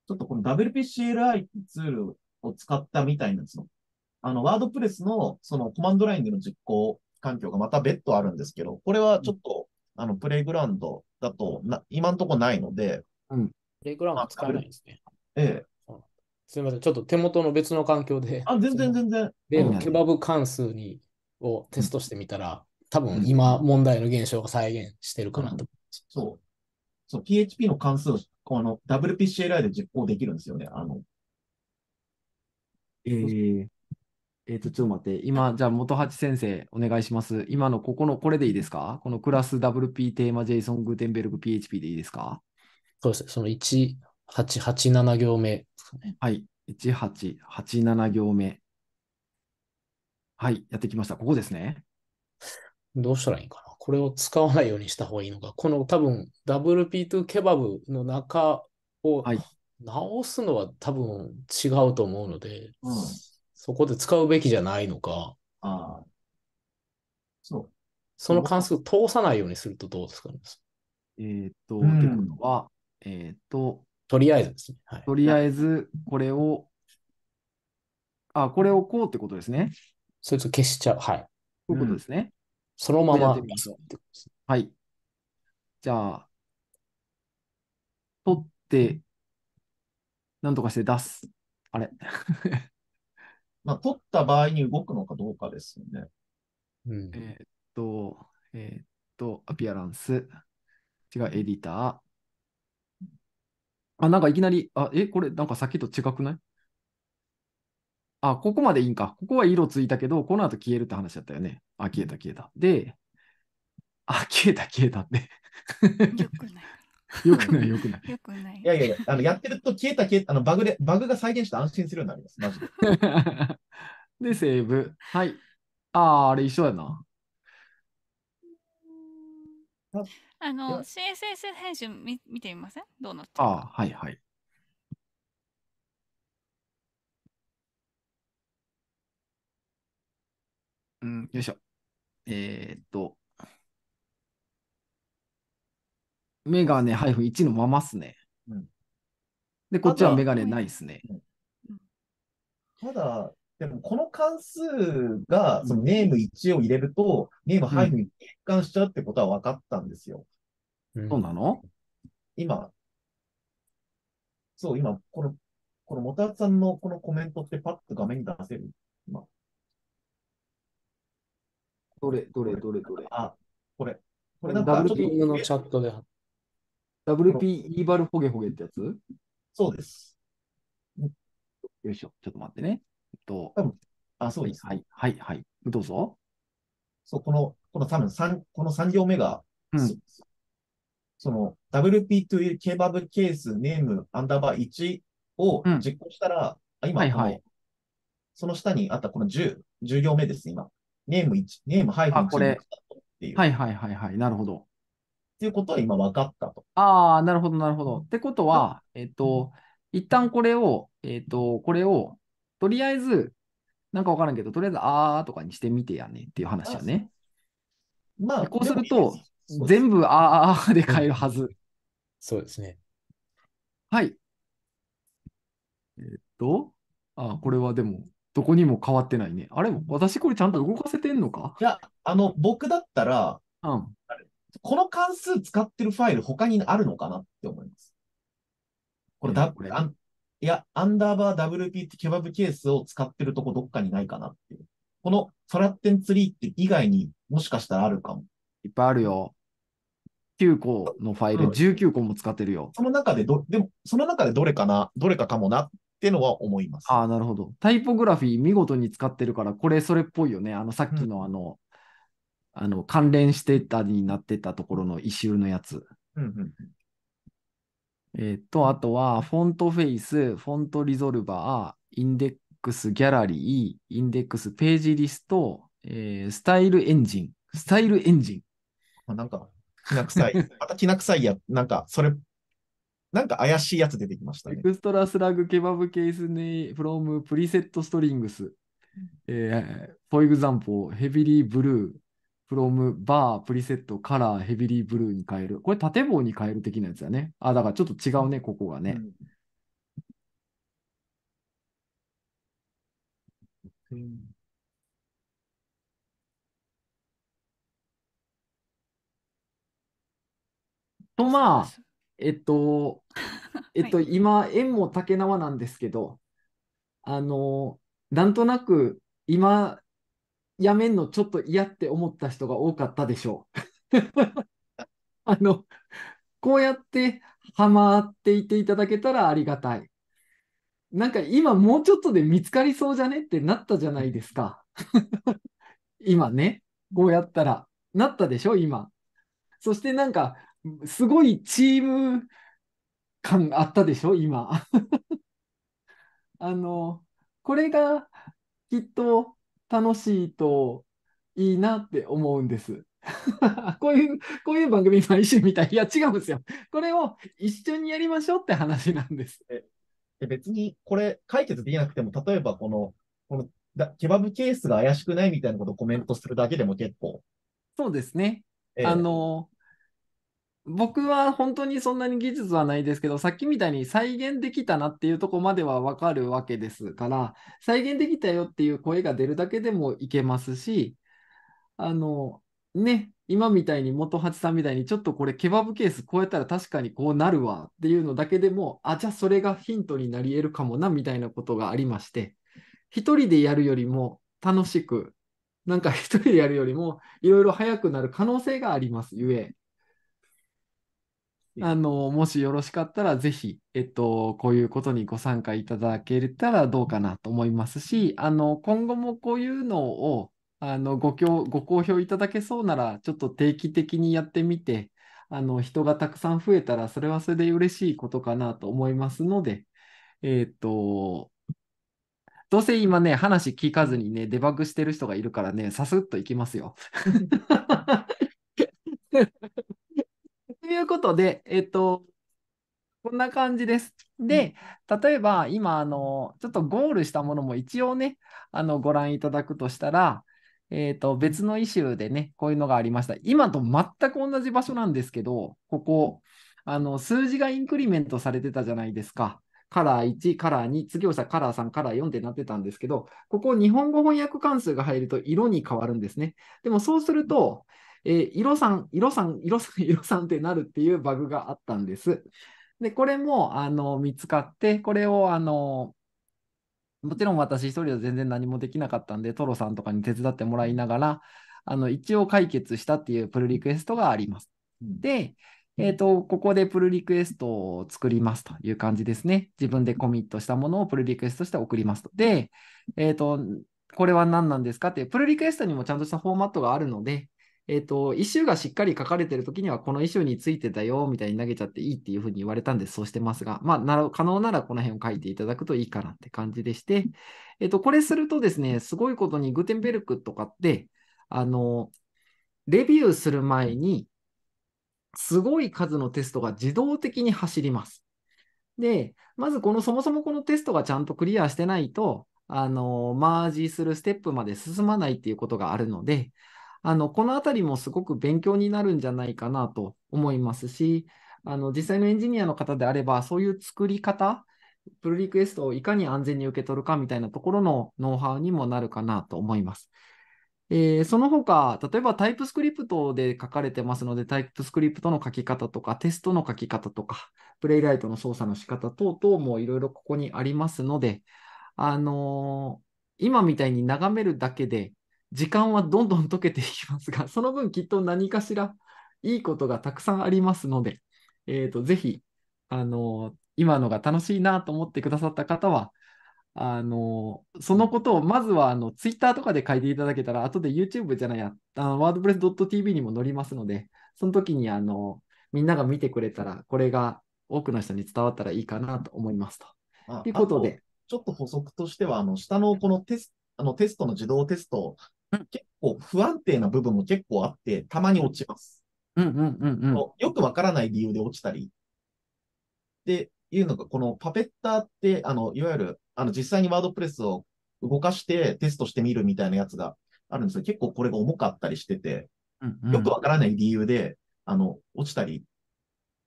ちょっとこの WPCLI ツールを使ったみたいなんですあの、ワードプレスのそのコマンドラインでの実行環境がまた別途あるんですけど、これはちょっとあの、プレイグラウンドだとな、今んとこないので。うん。プレイグラウンド使えないですね。ええ。すみません、ちょっと手元の別の環境で。あ、全然全然。例のケバブ関数に、をテストしてみたら、多分今問題の現象が再現してるかなと、うん、そう。そう、PHP の関数を、この WPCLI で実行できるんですよね。あの。ええー、えっ、ー、と、ちょっと待って。今、じゃあ、元八先生、お願いします。今のここの、これでいいですかこのクラス WP テーマ JSON グーテンベルグ PHP でいいですかそうですね。その1887行目ね。はい。1887行目。はい。やってきました。ここですね。どうしたらいいかな。これを使わないようにした方がいいのか。この多分 WP2 ケバブの中を直すのは多分違うと思うので、はいうんそこで使うべきじゃないのか、ああ。そう。その関数を通さないようにするとどうですかえーっと、うんってとは、えーっと、とりあえずですね。はい。とりあえず、これを、あ、これをこうってことですね。そいつを消しちゃう。はい。こういうことですね。そのままはい。じゃあ、取って、なんとかして出す。あれまあ、取った場合に動くのかどうかですよね。うん、えー、っと、えー、っと、アピアランス、違う、エディター。あ、なんかいきなり、あ、え、これなんかさっきと違くないあ、ここまでいいんか。ここは色ついたけど、この後消えるって話だったよね。あ、消えた、消えた。で、あ、消えた、消えたってよくない。よくない、よくない。よくない。いやいやいや、あのやってると消えた消えた、あのバグで、バグが再現して安心するようになります、マジで。で、セーブ。はい。ああ、あれ一緒やな。あの、CSS 編集見見てみませんどうなったああ、はいはい。うん、よいしょ。えー、っと。メガネ -1 のままっすね。うん、で、こっちはメガネないっすね。ただ、でもこの関数が、そのネーム1を入れると、ネーム -1 に変換しちゃうってことは分かったんですよ。そうなの今、そう、今、この、このもたさんのこのコメントってパッと画面に出せるどれ、どれ、どれ、どれ。あ、これ。これなんかちょっと。w p のチャットで貼っ WP イーバルホゲホゲってやつそうです。よいしょ、ちょっと待ってね。えっと、あ、そうです、ね、はい、はい、はい。どうぞ。そう、この、この多分三この3行目が、うん、その WP というケーバブケースネームアンダーバー1を実行したら、うん、今、はいはい、その下にあったこの10、10行目です、今。ネーム1、ネーム1っていう。はいはいはいはい、なるほど。っていうことは今分かったと。ああ、なるほど、なるほど。ってことは、えっ、ー、と、一旦これを、えっ、ー、と、これを、とりあえず、なんか分からんけど、とりあえず、あーとかにしてみてやねっていう話やね。まあ、こうすると、全部あーで変えるはず。そうですね。はい。えっ、ー、と、あ、これはでも、どこにも変わってないね。あれ、私これちゃんと動かせてんのかいや、あの、僕だったら、うん。あれこの関数使ってるファイル他にあるのかなって思います。これだ、うん、あいや、アンダーバー WP ってケバブケースを使ってるとこどっかにないかなっていう。このトラッテンツリーって以外にもしかしたらあるかも。いっぱいあるよ。9個のファイル、19個も使ってるよ。その中でど、でも、その中でどれかな、どれかかもなってのは思います。ああ、なるほど。タイポグラフィー見事に使ってるから、これそれっぽいよね。あの、さっきのあの、あの関連してたになってたところの一周のやつ。えっ、と、あとは、フォントフェイス、フォントリゾルバー、インデックスギャラリー、インデックスページリスト、えー、スタイルエンジン、スタイルエンジン。あなんか、きな臭い。またきな臭いや、なんか、それ、なんか怪しいやつ出てきましたね。エクストラスラグケバブケースに、フロムプリセットストリングス。えー、for example, h e a ー。i from バープリセットカラーヘビリーブルーに変える。これ縦棒に変える的なやつだね。あ、だからちょっと違うね、ここがね。うん、と、まあ、えっと、えっと、はい、今、縁も竹縄なんですけど、あの、なんとなく、今、やめんのちょっと嫌って思った人が多かったでしょう。あの、こうやってハマっていていただけたらありがたい。なんか今もうちょっとで見つかりそうじゃねってなったじゃないですか。今ね、こうやったら、なったでしょ、今。そしてなんか、すごいチーム感あったでしょ、今。あの、これがきっと楽しいといいなって思うんです。こういう、こういう番組毎週みたい。いや、違うんですよ。これを一緒にやりましょうって話なんです。え別にこれ解決できなくても、例えばこの、このだケバブケースが怪しくないみたいなことをコメントするだけでも結構。そうですね。えー、あの、僕は本当にそんなに技術はないですけど、さっきみたいに再現できたなっていうとこまではわかるわけですから、再現できたよっていう声が出るだけでもいけますし、あの、ね、今みたいに元八さんみたいに、ちょっとこれケバブケースこうやったら確かにこうなるわっていうのだけでも、あ、じゃあそれがヒントになり得るかもなみたいなことがありまして、一人でやるよりも楽しく、なんか一人でやるよりもいろいろ早くなる可能性がありますゆえ。あの、もしよろしかったら、ぜひ、えっと、こういうことにご参加いただけたらどうかなと思いますし、あの、今後もこういうのを、あの、ご協、ご好評いただけそうなら、ちょっと定期的にやってみて、あの、人がたくさん増えたら、それはそれで嬉しいことかなと思いますので、えっと、どうせ今ね、話聞かずにね、デバッグしてる人がいるからね、さすっといきますよ。ということで、えっと、こんな感じです。で、例えば今、あの、ちょっとゴールしたものも一応ね、あの、ご覧いただくとしたら、えっ、と、別のイシューでね、こういうのがありました。今と全く同じ場所なんですけど、ここ、あの、数字がインクリメントされてたじゃないですか。カラー1、カラー2、次押者カラー3、カラー4ってなってたんですけど、ここ日本語翻訳関数が入ると色に変わるんですね。でもそうすると、えー、色さん、色さん、色さん、色 さんってなるっていうバグがあったんです。で、これも、あの、見つかって、これを、あの、もちろん私一人では全然何もできなかったんで、トロさんとかに手伝ってもらいながら、あの、一応解決したっていうプルリクエストがあります。で、えっ、ー、と、ここでプルリクエストを作りますという感じですね。自分でコミットしたものをプルリクエストして送りますと。で、えっ、ー、と、これは何なんですかって、プルリクエストにもちゃんとしたフォーマットがあるので、えっ、ー、と、イシューがしっかり書かれてる時には、このイシューについてだよ、みたいに投げちゃっていいっていうふうに言われたんで、そうしてますが、まあ、な可能ならこの辺を書いていただくといいかなって感じでして、えっ、ー、と、これするとですね、すごいことにグテンベルクとかって、あの、レビューする前に、すごい数のテストが自動的に走ります。で、まずこのそもそもこのテストがちゃんとクリアしてないと、あの、マージするステップまで進まないっていうことがあるので、あの、このあたりもすごく勉強になるんじゃないかなと思いますし、あの、実際のエンジニアの方であれば、そういう作り方、プルリクエストをいかに安全に受け取るかみたいなところのノウハウにもなるかなと思います。えー、その他、例えばタイプスクリプトで書かれてますので、タイプスクリプトの書き方とか、テストの書き方とか、プレイライトの操作の仕方等々もいろいろここにありますので、あのー、今みたいに眺めるだけで時間はどんどん解けていきますが、その分きっと何かしらいいことがたくさんありますので、えーと、ぜひ、あの今のが楽しいなと思ってくださった方は、あのそのことをまずはあの Twitter とかで書いていただけたら、後で YouTube じゃないや、wordpress.tv にも載りますので、その時にあのみんなが見てくれたら、これが多くの人に伝わったらいいかなと思いますと。ということで。ちょっと補足としては、あの下のこのテスあのテストの自動テスト結構不安定な部分も結構あって、たまに落ちます。うんうんうんうん、よくわからない理由で落ちたり。っていうのが、このパペッターって、あの、いわゆる、あの、実際にワードプレスを動かしてテストしてみるみたいなやつがあるんですけど、結構これが重かったりしてて、うんうん、よくわからない理由で、あの、落ちたり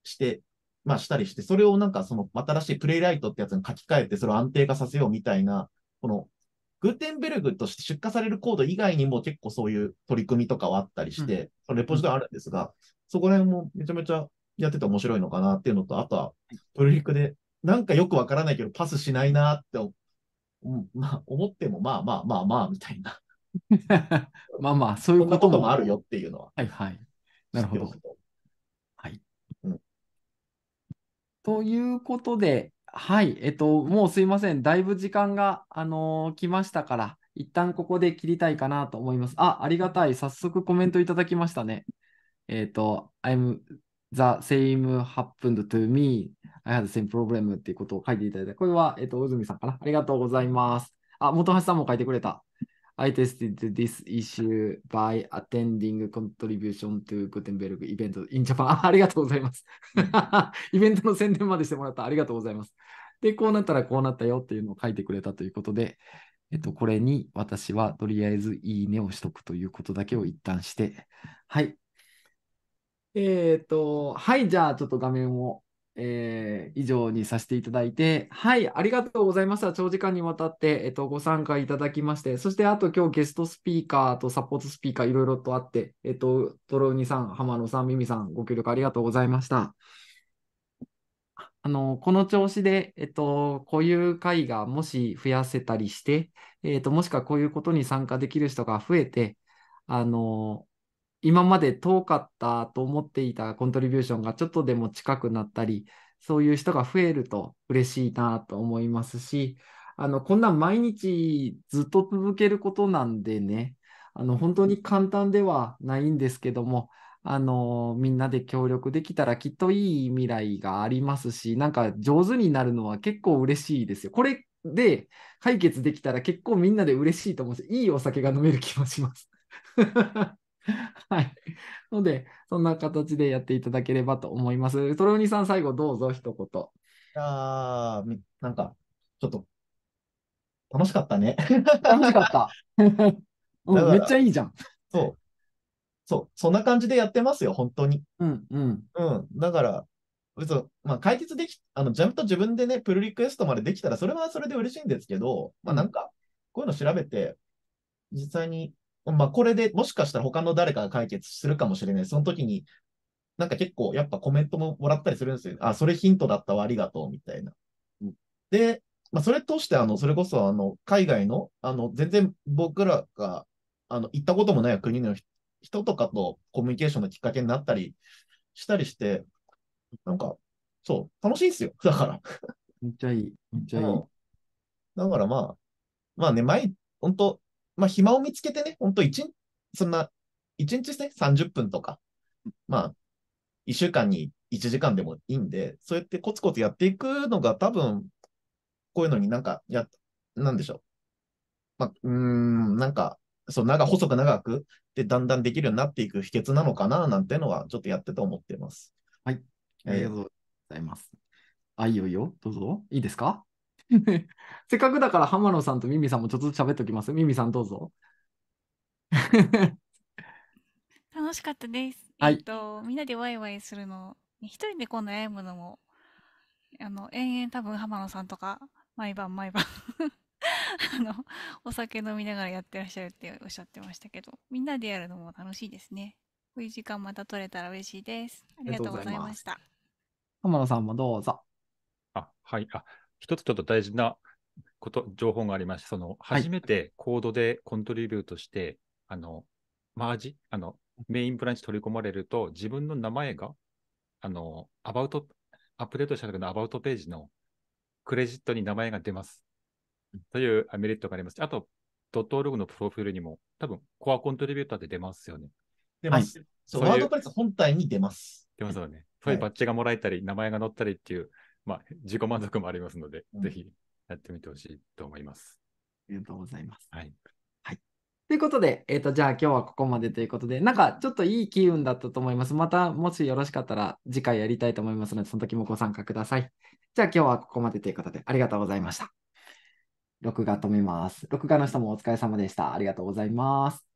して、まあしたりして、それをなんかその新しいプレイライトってやつに書き換えて、それを安定化させようみたいな、このグーテンベルグとして出荷されるコード以外にも結構そういう取り組みとかはあったりして、うん、レポジトリあるんですが、そこら辺もめちゃめちゃやってて面白いのかなっていうのと、あとはトリリクで、なんかよくわからないけどパスしないなって、まあ、思ってもまあまあまあまあみたいな。まあまあ、そういうこともあるよっていうのは。はいはい。なるほど。はい。うん、ということで、はい、えっと、もうすいません。だいぶ時間が、あのー来ましたから、一旦ここで切りたいかなと思います。あ、ありがたい。早速コメントいただきましたね。えっと、I'm the same happened to me. I had the same problem っていうことを書いていただいた。これは、えっと、大泉さんかな。ありがとうございます。あ、本橋さんも書いてくれた。I tested this issue by attending contribution to Gutenberg event in Japan. ありがとうございます。イベントの宣伝までしてもらったありがとうございます。で、こうなったらこうなったよっていうのを書いてくれたということで、えっと、これに私はとりあえずいいねをしとくということだけを一旦して、はい。えっ、と、はい、じゃあちょっと画面をえー、以上にさせていただいて、はい、ありがとうございました。長時間にわたって、えっと、ご参加いただきまして、そしてあと今日ゲストスピーカーとサポートスピーカーいろいろとあって、えっと、トロウニさん、浜野さん、ミミさん、ご協力ありがとうございました。あの、この調子で、えっと、こういう会がもし増やせたりして、えっと、もしくはこういうことに参加できる人が増えて、あの、今まで遠かったと思っていたコントリビューションがちょっとでも近くなったり、そういう人が増えると嬉しいなと思いますし、あのこんな毎日ずっと続けることなんでね、あの本当に簡単ではないんですけども、あのみんなで協力できたらきっといい未来がありますし、なんか上手になるのは結構嬉しいですよ。これで解決できたら結構みんなで嬉しいと思うし、いいお酒が飲める気もします。はい。ので、そんな形でやっていただければと思います。トロニさん、最後どうぞ、一言。あー、なんか、ちょっと、楽しかったね。楽しかった。うん、めっちゃいいじゃん。そう。そう、そんな感じでやってますよ、本当に。うん、うん。うん、だから、別に、まあ、解決でき、あの、ジャムと自分でね、プルリクエストまでできたら、それはそれで嬉しいんですけど、まあ、なんか、こういうの調べて、実際にまあ、これでもしかしたら他の誰かが解決するかもしれない。その時に、なんか結構やっぱコメントももらったりするんですよ。あ、それヒントだったわ、ありがとう、みたいな。で、まあ、それ通して、あの、それこそ、あの、海外の、あの、全然僕らが、あの、行ったこともない国の人とかとコミュニケーションのきっかけになったりしたりして、なんか、そう、楽しいんですよ。だから。めっちゃいい。めっちゃいい。だからまあ、まあね、毎、本当まあ、暇を見つけてね、本当一日、そんな、一日ですね、30分とか、まあ、一週間に1時間でもいいんで、そうやってコツコツやっていくのが多分、こういうのになんか、や、なんでしょう。まあ、うん、なんか、そう、長、細く長く、で、だんだんできるようになっていく秘訣なのかな、なんてのは、ちょっとやってて思ってます。はい。ありがとうございます。えー、あ、いよいよ。どうぞ。いいですか せっかくだから浜野さんとミミさんもちょっと喋っておきます。ミミさんどうぞ。楽しかったです。はい、えっと、みんなでワイワイするの、一人でこんな悩むのも、あの、延々多分浜野さんとか、毎晩毎晩 あの、お酒飲みながらやってらっしゃるっておっしゃってましたけど、みんなでやるのも楽しいですね。こういう時間また取れたら嬉しいです。ありがとうございました。浜野さんもどうぞ。あ、はい。あ、一つちょっと大事なこと、情報がありまして、その、初めてコードでコントリビュートして、はい、あの、マージ、あの、メインブランチ取り込まれると、自分の名前が、あの、アバウト、アップデートした時のアバウトページのクレジットに名前が出ます。というメリットがあります。あと、ドットオルグのプロフィールにも、多分コアコントリビューターで出ますよね。出ます。そうワードプレス本体に出ます。出ますよね。そういうバッジがもらえたり、名前が載ったりっていうまあ、自己満足もありますので、うん、ぜひやってみてほしいと思います。ありがとうございます。はい。はい、ということで、えっ、ー、と、じゃあ今日はここまでということで、なんかちょっといい機運だったと思います。また、もしよろしかったら次回やりたいと思いますので、その時もご参加ください。じゃあ今日はここまでということで、ありがとうございました。録画止めます。録画の人もお疲れ様でした。ありがとうございます。